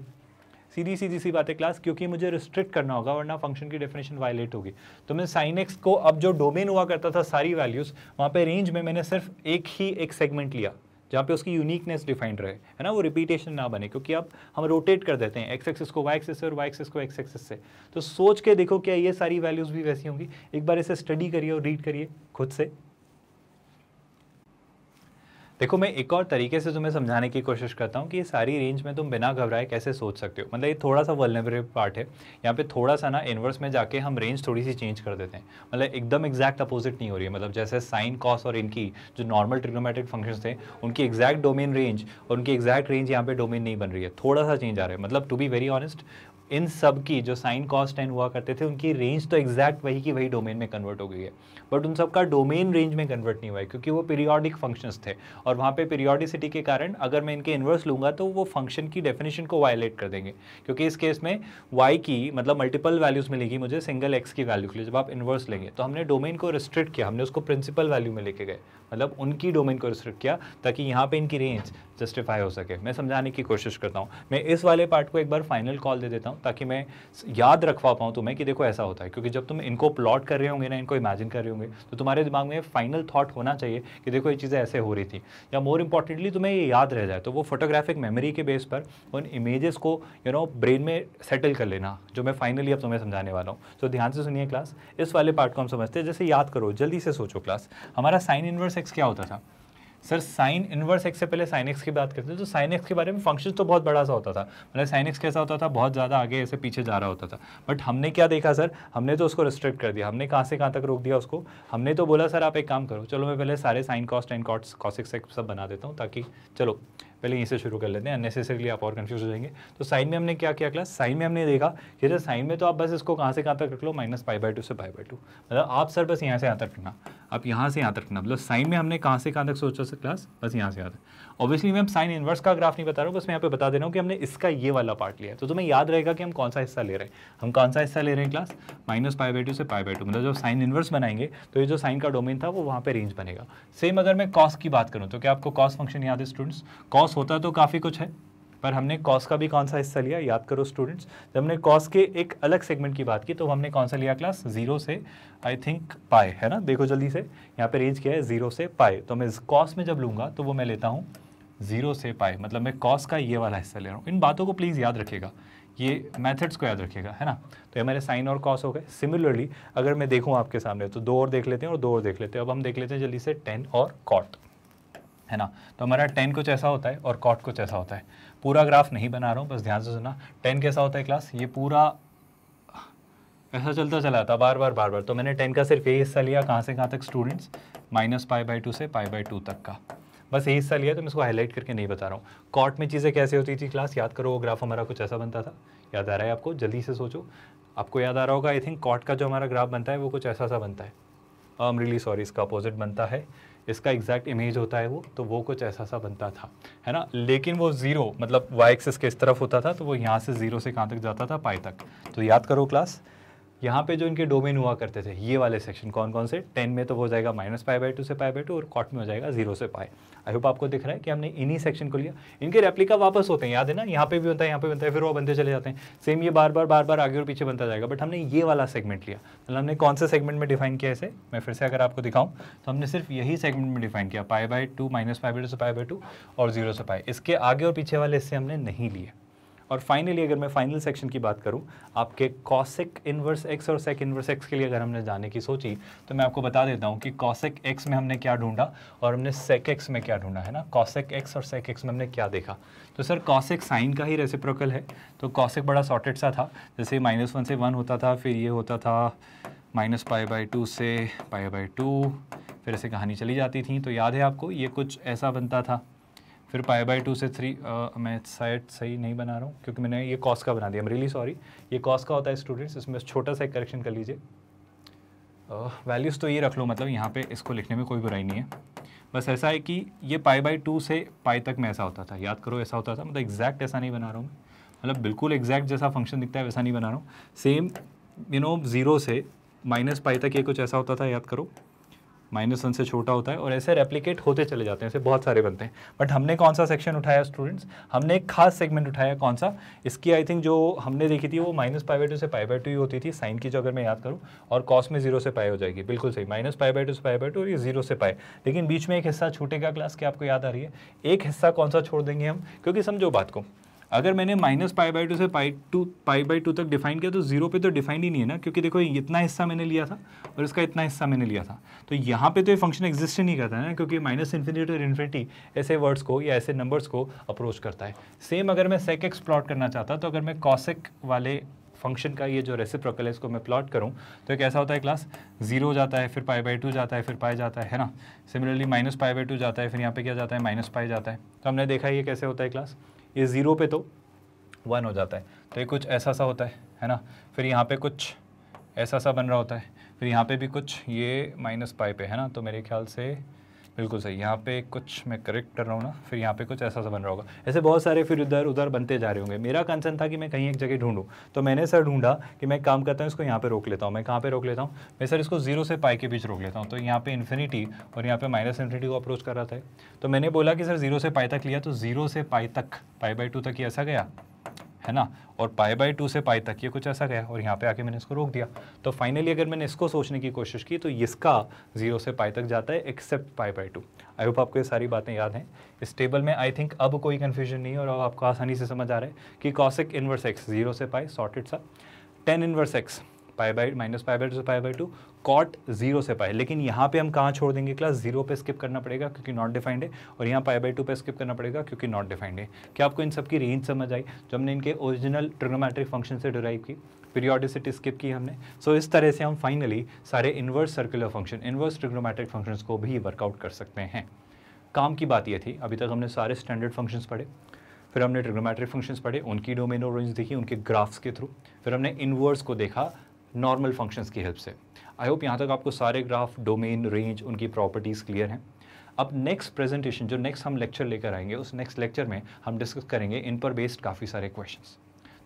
[SPEAKER 1] सीधी सीधी सी बात है क्लास क्योंकि मुझे रिस्ट्रिक्ट करना होगा वरना फंक्शन की डेफिनेशन वायलेट होगी तो मैं साइन एक्स को अब जो डोमेन हुआ करता था सारी वैल्यूज़ वहाँ पर रेंज में मैंने सिर्फ एक ही एक सेगमेंट लिया जहाँ पे उसकी यूनिकनेस डिफाइंड रहे है ना वो रिपीटेशन ना बने क्योंकि अब हम रोटेट कर देते हैं एक्स एक्सिस को वाई एक्सिस से और वाई एक्सिस को एक्स एक्सिस से तो सोच के देखो क्या ये सारी वैल्यूज़ भी वैसी होंगी एक बार इसे स्टडी करिए और रीड करिए खुद से देखो मैं एक और तरीके से तुम्हें समझाने की कोशिश करता हूँ कि ये सारी रेंज में तुम बिना घबराए कैसे सोच सकते हो मतलब ये थोड़ा सा वर्नेबरे पार्ट है यहाँ पे थोड़ा सा ना इन्वर्स में जाके हम रेंज थोड़ी सी चेंज कर देते हैं मतलब एकदम एग्जैक्ट अपोजिट नहीं हो रही है मतलब जैसे साइन कॉस और इनकी जो नॉर्मल ट्रिग्नोमेटिक फंक्शन थे उनकी एग्जैक्ट डोमेन रेंज और उनकी एग्जैक्ट रेंज यहाँ पर डोमेन नहीं बन रही है थोड़ा सा चेंज आ रहा है मतलब टू बी वेरी ऑनेस्ट इन सब की जो साइन कॉस टेन हुआ करते थे उनकी रेंज तो एग्जैक्ट वही की वही डोमेन में कन्वर्ट हो गई है बट उन सब का डोमेन रेंज में कन्वर्ट नहीं हुआ है क्योंकि वो पीरियोडिक फंक्शंस थे और वहाँ पे पीरियोडिसिटी के कारण अगर मैं इनके इन्वर्स लूँगा तो वो फंक्शन की डेफिनेशन को वायलेट कर देंगे क्योंकि इस केस में वाई की मतलब मल्टीपल वैल्यूज़ मिलेगी मुझे सिंगल एक्स की वैल्यू के लिए जब आप इन्वर्स लेंगे तो हमने डोमेन को रिस्ट्रिक्ट किया हमने उसको प्रिंसिपल वैल्यू में लेके गए मतलब उनकी डोमेन को रिस्ट्रिक्ट किया ताकि यहाँ पे इनकी रेंज जस्टिफाई हो सके मैं समझाने की कोशिश करता हूँ मैं इस वाले पार्ट को एक बार फाइनल कॉल दे देता हूँ ताकि मैं याद रखवा पाऊँ तुम्हें कि देखो ऐसा होता है क्योंकि जब तुम इनको प्लॉट कर रहे होंगे ना इनको इमेजिन कर रहे होंगे तो तुम्हारे दिमाग में फाइनल थाट होना चाहिए कि देखो ये चीज़ें ऐसे हो रही थी या मोर इंपॉर्टेंटली तुम्हें ये याद रह जाए तो वो फोटोग्राफिक मेमोरी के बेस पर उन इमेजेस को यू नो ब्रेन में सेटल कर लेना जो मैं फाइनली अब तुम्हें समझाने वाला हूँ तो ध्यान से सुनिए क्लास इस वाले पार्ट को हम समझते हैं जैसे याद करो जल्दी से सोचो क्लास हमारा साइन इन्वर्स एक्स क्या होता था सर साइन इनवर्स एक्स से पहले साइन एक्स की बात करते हैं तो साइन एक्स के बारे में फंक्शन तो बहुत बड़ा सा होता था मतलब साइन एक्स कैसा होता था बहुत ज़्यादा आगे ऐसे पीछे जा रहा होता था बट हमने क्या देखा सर हमने तो उसको रिस्ट्रिक्ट कर दिया हमने कहाँ से कहाँ तक रोक दिया उसको हमने तो बोला सर आप एक काम करो चलो मैं पहले सारे sine cos and cos cosec x सब बना देता हूँ ताकि चलो पहले यहीं से शुरू कर लेते हैं अननेसेसरीली आप और कन्फ्यूज हो जाएंगे तो साइन में हमने क्या किया क्लास साइन में हमने देखा कि सर साइन में तो आप बस इसको कहाँ से कहाँ तक रख लो माइनस पाई बाई टू से पाई बाई टू मतलब आप सर बस यहाँ से यहाँ तक रखना आप यहाँ से यहाँ तक रखना मतलब साइन में हमने कहाँ से कहाँ तक सोचा सर क्लास बस यहाँ से यहाँ तक ऑब्वियसली मैं साइन इनवर्स का ग्राफ नहीं बता रहा हूँ बस मैं यहाँ पे बता दे रहा हूँ कि हमने इसका ये वाला पार्ट लिया तो तुम्हें याद रहेगा कि हम कौन सा हिस्सा ले रहे हैं हम कौन सा हिस्सा ले रहे हैं class minus pi by two से पाई बाई टू मतलब जब साइन इनवर्स बनाएंगे तो ये जो साइन का डोमेन था वो वहाँ पर रेंज बनेगा सेम अगर मैं कॉस की बात करूँ तो क्या आपको कॉस फंक्शन याद है स्टूडेंट्स कॉस होता तो काफ़ी कुछ है पर हमने कॉस का भी कौन सा हिस्सा लिया याद करो स्टूडेंट्स जब हमने कॉस के एक अलग सेगमेंट की बात की तो हमने कौन सा लिया क्लास जीरो से आई थिंक पाए है ना देखो जल्दी से यहाँ पे रेंज क्या है जीरो से पाए तो मैं कॉस में जब लूँगा तो वो मैं लेता हूँ ज़ीरो से पाई मतलब मैं कॉस का ये वाला हिस्सा ले रहा हूँ इन बातों को प्लीज़ याद रखिएगा ये मेथड्स को याद रखिएगा है ना तो ये हमारे साइन और कॉस हो गए सिमिलरली अगर मैं देखूँ आपके सामने तो दो और देख लेते हैं और दो और देख लेते हैं अब हम देख लेते हैं जल्दी से टेन और कॉट है ना तो हमारा टेन कुछ ऐसा होता है और कॉट कुछ ऐसा होता है पूरा ग्राफ नहीं बना रहा हूँ बस ध्यान से सुना टेन कैसा होता है क्लास ये पूरा ऐसा चलता चला था बार बार बार बार तो मैंने टेन का सिर्फ ये हिस्सा लिया कहाँ से कहाँ तक students minus pi by two से पाई बाई टू तक का बस यही हिस्सा लिया तो मैं इसको हाईलाइट करके नहीं बता रहा हूँ कॉट में चीज़ें कैसे होती थी क्लास याद करो वो ग्राफ हमारा कुछ ऐसा बनता था याद आ रहा है आपको जल्दी से सोचो आपको याद आ रहा होगा आई थिंक कॉट का जो हमारा ग्राफ बनता है वो कुछ ऐसा सा बनता है आई एम रियली सॉरी इसका अपोजिट बनता है इसका एग्जैक्ट इमेज होता है वो तो वो कुछ ऐसा सा बनता था है ना लेकिन वो ज़ीरो मतलब वाई एक्सिस के इस तरफ होता था तो वो यहाँ से ज़ीरो से कहाँ तक जाता था पाई तक तो याद करो क्लास यहाँ पे जो इनके डोमेन हुआ करते थे ये वाले सेक्शन कौन कौन से टेन में तो हो जाएगा माइनस पाई बाई टू से पाई बाई टू और कॉट में हो जाएगा जीरो से पाई आई होप आपको दिख रहा है कि हमने इन्हीं सेक्शन को लिया इनके रेप्लिका वापस होते हैं याद है ना यहाँ पे भी होता है यहाँ पे बनता है फिर वो बनते चले जाते हैं सेम ये बार बार बार बार आगे और पीछे बनता जाएगा बट हमने ये वाला सेगमेंट लिया मतलब हमने कौन से सेगमेंट में डिफाइन किया इसे मैं फिर से अगर आपको दिखाऊँ तो हमने सिर्फ यही सेगमेंट में डिफाइन किया pi by two minus pi by two से पाई बाई टू और जीरो से पाए इसके आगे और पीछे वाले हिस्से हमने नहीं लिए और फाइनली अगर मैं फाइनल सेक्शन की बात करूँ आपके कॉसिक इनवर्स एक्स और सेक इन्वर्स एक्स के लिए अगर हमने जाने की सोची तो मैं आपको बता देता हूँ कि कॉसिक एक्स में हमने क्या ढूंढा और हमने सेक एक्स में क्या ढूंढा है ना कॉसिक एक्स और सेक एक्स में हमने क्या देखा तो सर कॉसिक साइन का ही रेसिप्रोकल है तो कॉसिक बड़ा सॉर्टेड सा था जैसे माइनस वन से वन होता था फिर ये होता था माइनस पाए बाई टू से पाए बाई टू फिर ऐसे कहानी चली जाती थी तो याद है आपको ये कुछ ऐसा बनता था फिर पाई बाई टू से थ्री मैं साइड सही नहीं बना रहा हूँ क्योंकि मैंने ये कॉस का बना दिया एम रियली सॉरी ये कॉस का होता है स्टूडेंट्स इसमें छोटा सा करेक्शन कर लीजिए वैल्यूज़ तो ये रख लो मतलब यहाँ पे इसको लिखने में कोई बुराई नहीं है बस ऐसा है कि ये पाई बाई टू से पाई तक में ऐसा होता था याद करो ऐसा होता था मतलब एग्जैक्ट ऐसा नहीं बना रहा हूँ मैं मतलब बिल्कुल एग्जैक्ट जैसा फंक्शन दिखता है वैसा नहीं बना रहा हूँ सेम यू नो ज़ीरो से माइनस पाई तक ये कुछ ऐसा होता था याद करो माइनस वन से छोटा होता है और ऐसे रेप्लीकेट होते चले जाते हैं ऐसे बहुत सारे बनते हैं बट हमने कौन सा सेक्शन उठाया स्टूडेंट्स हमने एक खास सेगमेंट उठाया कौन सा इसकी आई थिंक जो हमने देखी थी वो माइनस पाई बाई टू से पाई बाई टू ही होती थी साइन की जो अगर मैं याद करूँ और कॉस में जीरो से पाई हो जाएगी बिल्कुल सही माइनस पाई बाई टू से पाई बाई टू और ये जीरो से पाई लेकिन बीच में एक हिस्सा छूटेगा क्लास की आपको याद आ रही है एक हिस्सा कौन सा छोड़ देंगे हम क्योंकि समझो बात को अगर मैंने माइनस पाई बाई टू से pi two pi by two तक डिफाइन किया तो जीरो पे तो डिफाइंड ही नहीं है ना क्योंकि देखो इतना हिस्सा मैंने लिया था और इसका इतना हिस्सा मैंने लिया था तो यहाँ पे तो ये फंक्शन एग्जिस्ट ही नहीं करता है ना क्योंकि माइनस इन्फिनिटी टू इन्फिनिटी ऐसे वर्ड्स को या ऐसे नंबर्स को अप्रोच करता है सेम अगर मैं सेक एक्स प्लॉट करना चाहता तो अगर मैं कॉसेक वाले फंक्शन का ये जो रेसिप्रोकल है इसको मैं प्लॉट करूँ तो एक ऐसा होता है क्लास जीरो जाता है फिर पाई बाई टू जाता है फिर पाई जाता है है ना similarly minus pi by two जाता है फिर यहाँ पे क्या जाता है माइनस पाई जाता है तो हमने देखा ये कैसे होता है क्लास ये ज़ीरो पे तो वन हो जाता है तो ये कुछ ऐसा सा होता है है ना फिर यहाँ पे कुछ ऐसा सा बन रहा होता है फिर यहाँ पे भी कुछ ये माइनस पाई पे है ना तो मेरे ख्याल से बिल्कुल सही यहाँ पे कुछ मैं करेक्ट कर रहा हूँ ना फिर यहाँ पे कुछ ऐसा सा बन रहा होगा ऐसे बहुत सारे फिर इधर उधर बनते जा रहे होंगे मेरा कंसर्न था कि मैं कहीं एक जगह ढूंढूँ तो मैंने सर ढूंढा कि मैं काम करता हूँ इसको यहाँ पर रोक लेता हूँ मैं कहाँ पे रोक लेता हूँ मैं सर इसको जीरो से पाई के बीच रोक लेता हूँ तो यहाँ पर इन्फिनिटी और यहाँ पर माइनस इन्फिनिटी को अप्रोच कर रहा था तो मैंने बोला कि सर जीरो से पाई तक लिया तो जीरो से पाई तक पाई बाई टू तक ही ऐसा गया है ना और पाई बाई टू से पाई तक ये कुछ ऐसा गया और यहाँ पे आके मैंने इसको रोक दिया तो फाइनली अगर मैंने इसको सोचने की कोशिश की तो इसका जीरो से पाई तक जाता है except pi by two I hope आपको ये सारी बातें याद हैं इस टेबल में आई थिंक अब कोई कन्फ्यूजन नहीं और अब आपको आसानी से समझ आ रहा है कि कॉसिक इनवर्स एक्स जीरो से पाई सॉर्टेड सा tan inverse x pi by minus pi by two से pi by two cot zero से पाई लेकिन यहाँ पे हम कहाँ छोड़ देंगे क्लास जीरो पे स्किप करना पड़ेगा क्योंकि नॉट डिफाइंड है और यहाँ पाई बाई टू पे स्किप करना पड़ेगा क्योंकि नॉट डिफाइंड है क्या आपको इन सबकी रेंज समझ आई जो हमने इनके ओरिजिनल ट्रिग्नोमेट्रिक फंक्शन से डिराइव की पीरियोडिसिटी स्किप की हमने सो so, इस तरह से हम फाइनली सारे inverse circular function inverse trigonometric functions को भी वर्कआउट कर सकते हैं काम की बात ये थी अभी तक हमने सारे स्टैंडर्ड फंक्शंस पढ़े फिर हमने ट्रिग्नोमेट्रिक फंक्शंस पढ़े उनकी डोमेन और रेंज देखी उनके ग्राफ्स के थ्रू फिर हमने इनवर्स को देखा नॉर्मल फंक्शंस की हेल्प से आई होप यहाँ तक आपको सारे ग्राफ डोमेन रेंज उनकी प्रॉपर्टीज़ क्लियर हैं अब नेक्स्ट प्रेजेंटेशन जो नेक्स्ट हम लेक्चर लेकर आएंगे उस नेक्स्ट लेक्चर में हम डिस्कस करेंगे इन पर बेस्ड काफ़ी सारे क्वेश्चंस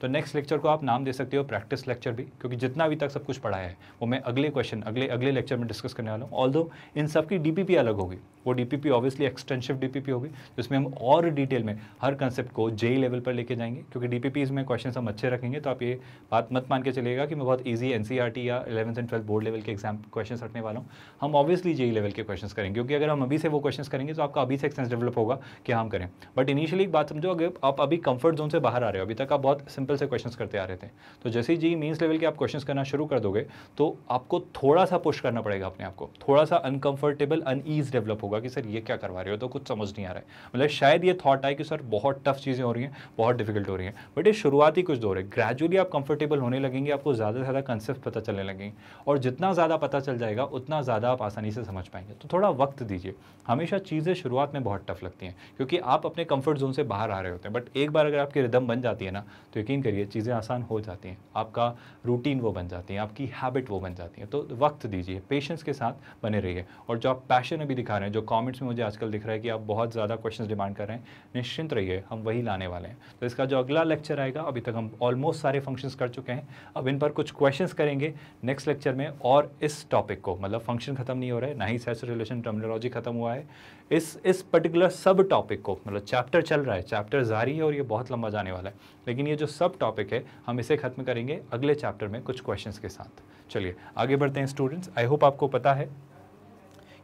[SPEAKER 1] तो नेक्स्ट लेक्चर को आप नाम दे सकते हो प्रैक्टिस लेक्चर भी क्योंकि जितना अभी तक सब कुछ पढ़ाया है वो मैं अगले क्वेश्चन अगले अगले लेक्चर में डिस्कस करने वाला हूँ ऑल इन सब की डी अलग होगी वो D P obviously extensive D P होगी जिसमें तो हम और डिटेल में हर कंसेप्ट को जेई लेवल पर लेके जाएंगे क्योंकि डी पी में क्वेश्चन हम अच्छे रखेंगे तो आप ये बात मत मान के चलेगा कि मैं बहुत ईजी एन e या eleventh and twelfth board level के एग्जाम क्वेश्चन रखने वाला हूँ हम ऑब्वियसली जेई लेवल के क्वेश्चन करेंगे क्योंकि अगर हम अभी से वो क्वेश्चन करेंगे तो आपका अभी से एक्सेंस डेवलप होगा कि हाँ हम करें बट इनिशियली एक बात समझो अगर आप अभी कंफर्ट जोन से बाहर आ रहे हो अभी तक आप बहुत सिंपल सिंपल से क्वेश्चंस करते आ रहे थे तो जैसे ही जी मीन्स लेवल के आप क्वेश्चंस करना शुरू कर दोगे तो आपको थोड़ा सा पुश करना पड़ेगा अपने आपको थोड़ा सा अनकंफर्टेबल अनईज डेवलप होगा कि सर ये क्या करवा रहे हो तो कुछ समझ नहीं आ रहा है मतलब शायद ये थॉट आए कि सर बहुत टफ चीज़ें हो रही हैं बहुत डिफिकल्ट हो रही हैं बट ये शुरुआती कुछ दौर है ग्रेजुअली आप कंफर्टेबल होने लगेंगे आपको ज़्यादा से ज़्यादा कंसेप्ट पता चलने लगेंगे और जितना ज़्यादा पता चल जाएगा उतना ज़्यादा आप आसानी से समझ पाएंगे तो थोड़ा वक्त दीजिए हमेशा चीज़ें शुरुआत में बहुत टफ लगती हैं क्योंकि आप अपने कंफर्ट जोन से बाहर आ रहे होते हैं बट एक बार अगर आपकी रिदम बन जाती है ना तो यकीन प्लानिंग करिए चीज़ें आसान हो जाती हैं आपका रूटीन वो बन जाती है आपकी हैबिट वो बन जाती है तो वक्त दीजिए पेशेंस के साथ बने रहिए और जो आप पैशन अभी दिखा रहे हैं जो कमेंट्स में मुझे आजकल दिख रहा है कि आप बहुत ज़्यादा क्वेश्चन डिमांड कर रहे हैं निश्चिंत रहिए हम वही लाने वाले हैं तो इसका जो अगला लेक्चर आएगा अभी तक हम ऑलमोस्ट सारे फंक्शन कर चुके हैं अब इन पर कुछ क्वेश्चन करेंगे नेक्स्ट लेक्चर में और इस टॉपिक को मतलब फंक्शन खत्म नहीं हो रहा है ना ही सेस रिलेशन टर्मिनोलॉजी खत्म हुआ है इस इस पर्टिकुलर सब टॉपिक को मतलब चैप्टर चल रहा है चैप्टर जारी है और ये बहुत लंबा जाने वाला है लेकिन ये जो सब सब टॉपिक है हम इसे खत्म करेंगे अगले चैप्टर में कुछ क्वेश्चंस के साथ चलिए आगे बढ़ते हैं स्टूडेंट्स आई होप आपको पता है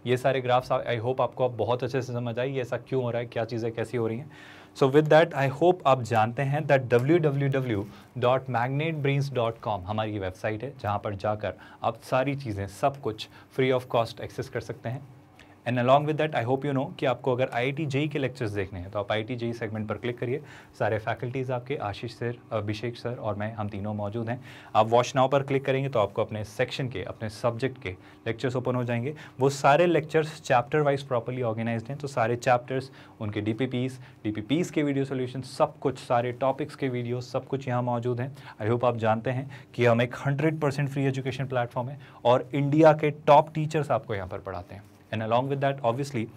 [SPEAKER 1] ये सारे ग्राफ्स आई होप आपको आप बहुत अच्छे से समझ आई ये ऐसा क्यों हो रहा है क्या चीज़ें कैसी हो रही हैं so with that I hope आप जानते हैं that W W W dot Magnet Brains dot com हमारी वेबसाइट है जहाँ पर जाकर आप सारी चीज़ें सब कुछ फ्री ऑफ कॉस्ट एक्सेस कर सकते हैं and along with that I hope you know कि आपको अगर आई आई e के लेक्चर्स देखने हैं तो आप आई टी जेई सेगमेंट पर क्लिक करिए सारे फैकल्टीज़ आपके आशीष सर अभिषेक सर और मैं हम तीनों मौजूद हैं आप वॉश नाव पर क्लिक करेंगे तो आपको अपने सेक्शन के अपने सब्जेक्ट के लेक्चर्स ओपन हो जाएंगे वो सारे lectures chapter wise properly organize हैं तो सारे चैप्टर्स उनके D P Ps D P के वीडियो सोल्यूशन सब कुछ सारे टॉपिक्स के वीडियो सब कुछ यहाँ मौजूद हैं आई होप आप जानते हैं कि हम एक hundred percent free education platform है और इंडिया के टॉप टीचर्स आपको यहाँ पर पढ़ाते हैं and along with that obviously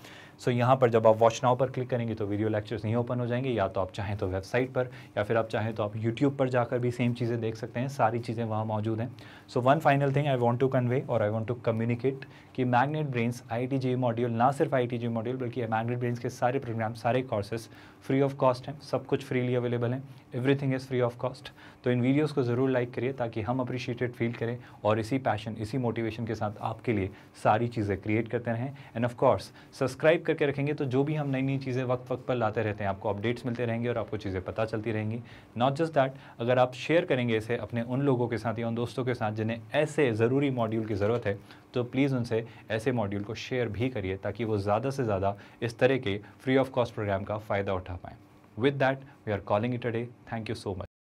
[SPEAKER 1] so यहाँ पर जब आप वॉच नाउ पर क्लिक करेंगे तो वीडियो लेक्चर्स नहीं ओपन हो जाएंगे या तो आप चाहें तो वेबसाइट पर या फिर आप चाहें तो आप यूट्यूब पर जाकर भी सेम चीज़ें देख सकते हैं सारी चीज़ें वहाँ मौजूद हैं so one final thing I want to convey और आई वॉन्ट टू कम्युनिकेट कि Magnet Brains I T JEE module ना सिर्फ आई टी जी मॉड्यूल बल्कि मैग्नेट ब्रेन्स के सारे प्रोग्राम सारे कोर्सेस फ्री ऑफ कॉस्ट हैं सब कुछ फ्रीली अवेलेबल हैं everything is free of cost तो इन वीडियोज़ को ज़रूर लाइक करिए ताकि हम अप्रिशिएटेड फील करें और इसी पैशन इसी मोटिवेशन के साथ आपके लिए सारी चीज़ें क्रिएट करते रहें एंड ऑफ कोर्स सब्सक्राइब करके रखेंगे तो जो भी हम नई नई चीज़ें वक्त वक्त पर लाते रहते हैं आपको अपडेट्स मिलते रहेंगे और आपको चीज़ें पता चलती रहेंगी नॉट जस्ट दैट अगर आप शेयर करेंगे इसे अपने उन लोगों के साथ या उन दोस्तों के साथ जिन्हें ऐसे ज़रूरी मॉड्यूल की ज़रूरत है तो प्लीज़ उनसे ऐसे मॉड्यूल को शेयर भी करिए ताकि वो ज़्यादा से ज़्यादा इस तरह के फ्री ऑफ कॉस्ट प्रोग्राम का फ़ायदा उठा पाएँ with that we are calling it a day thank you so much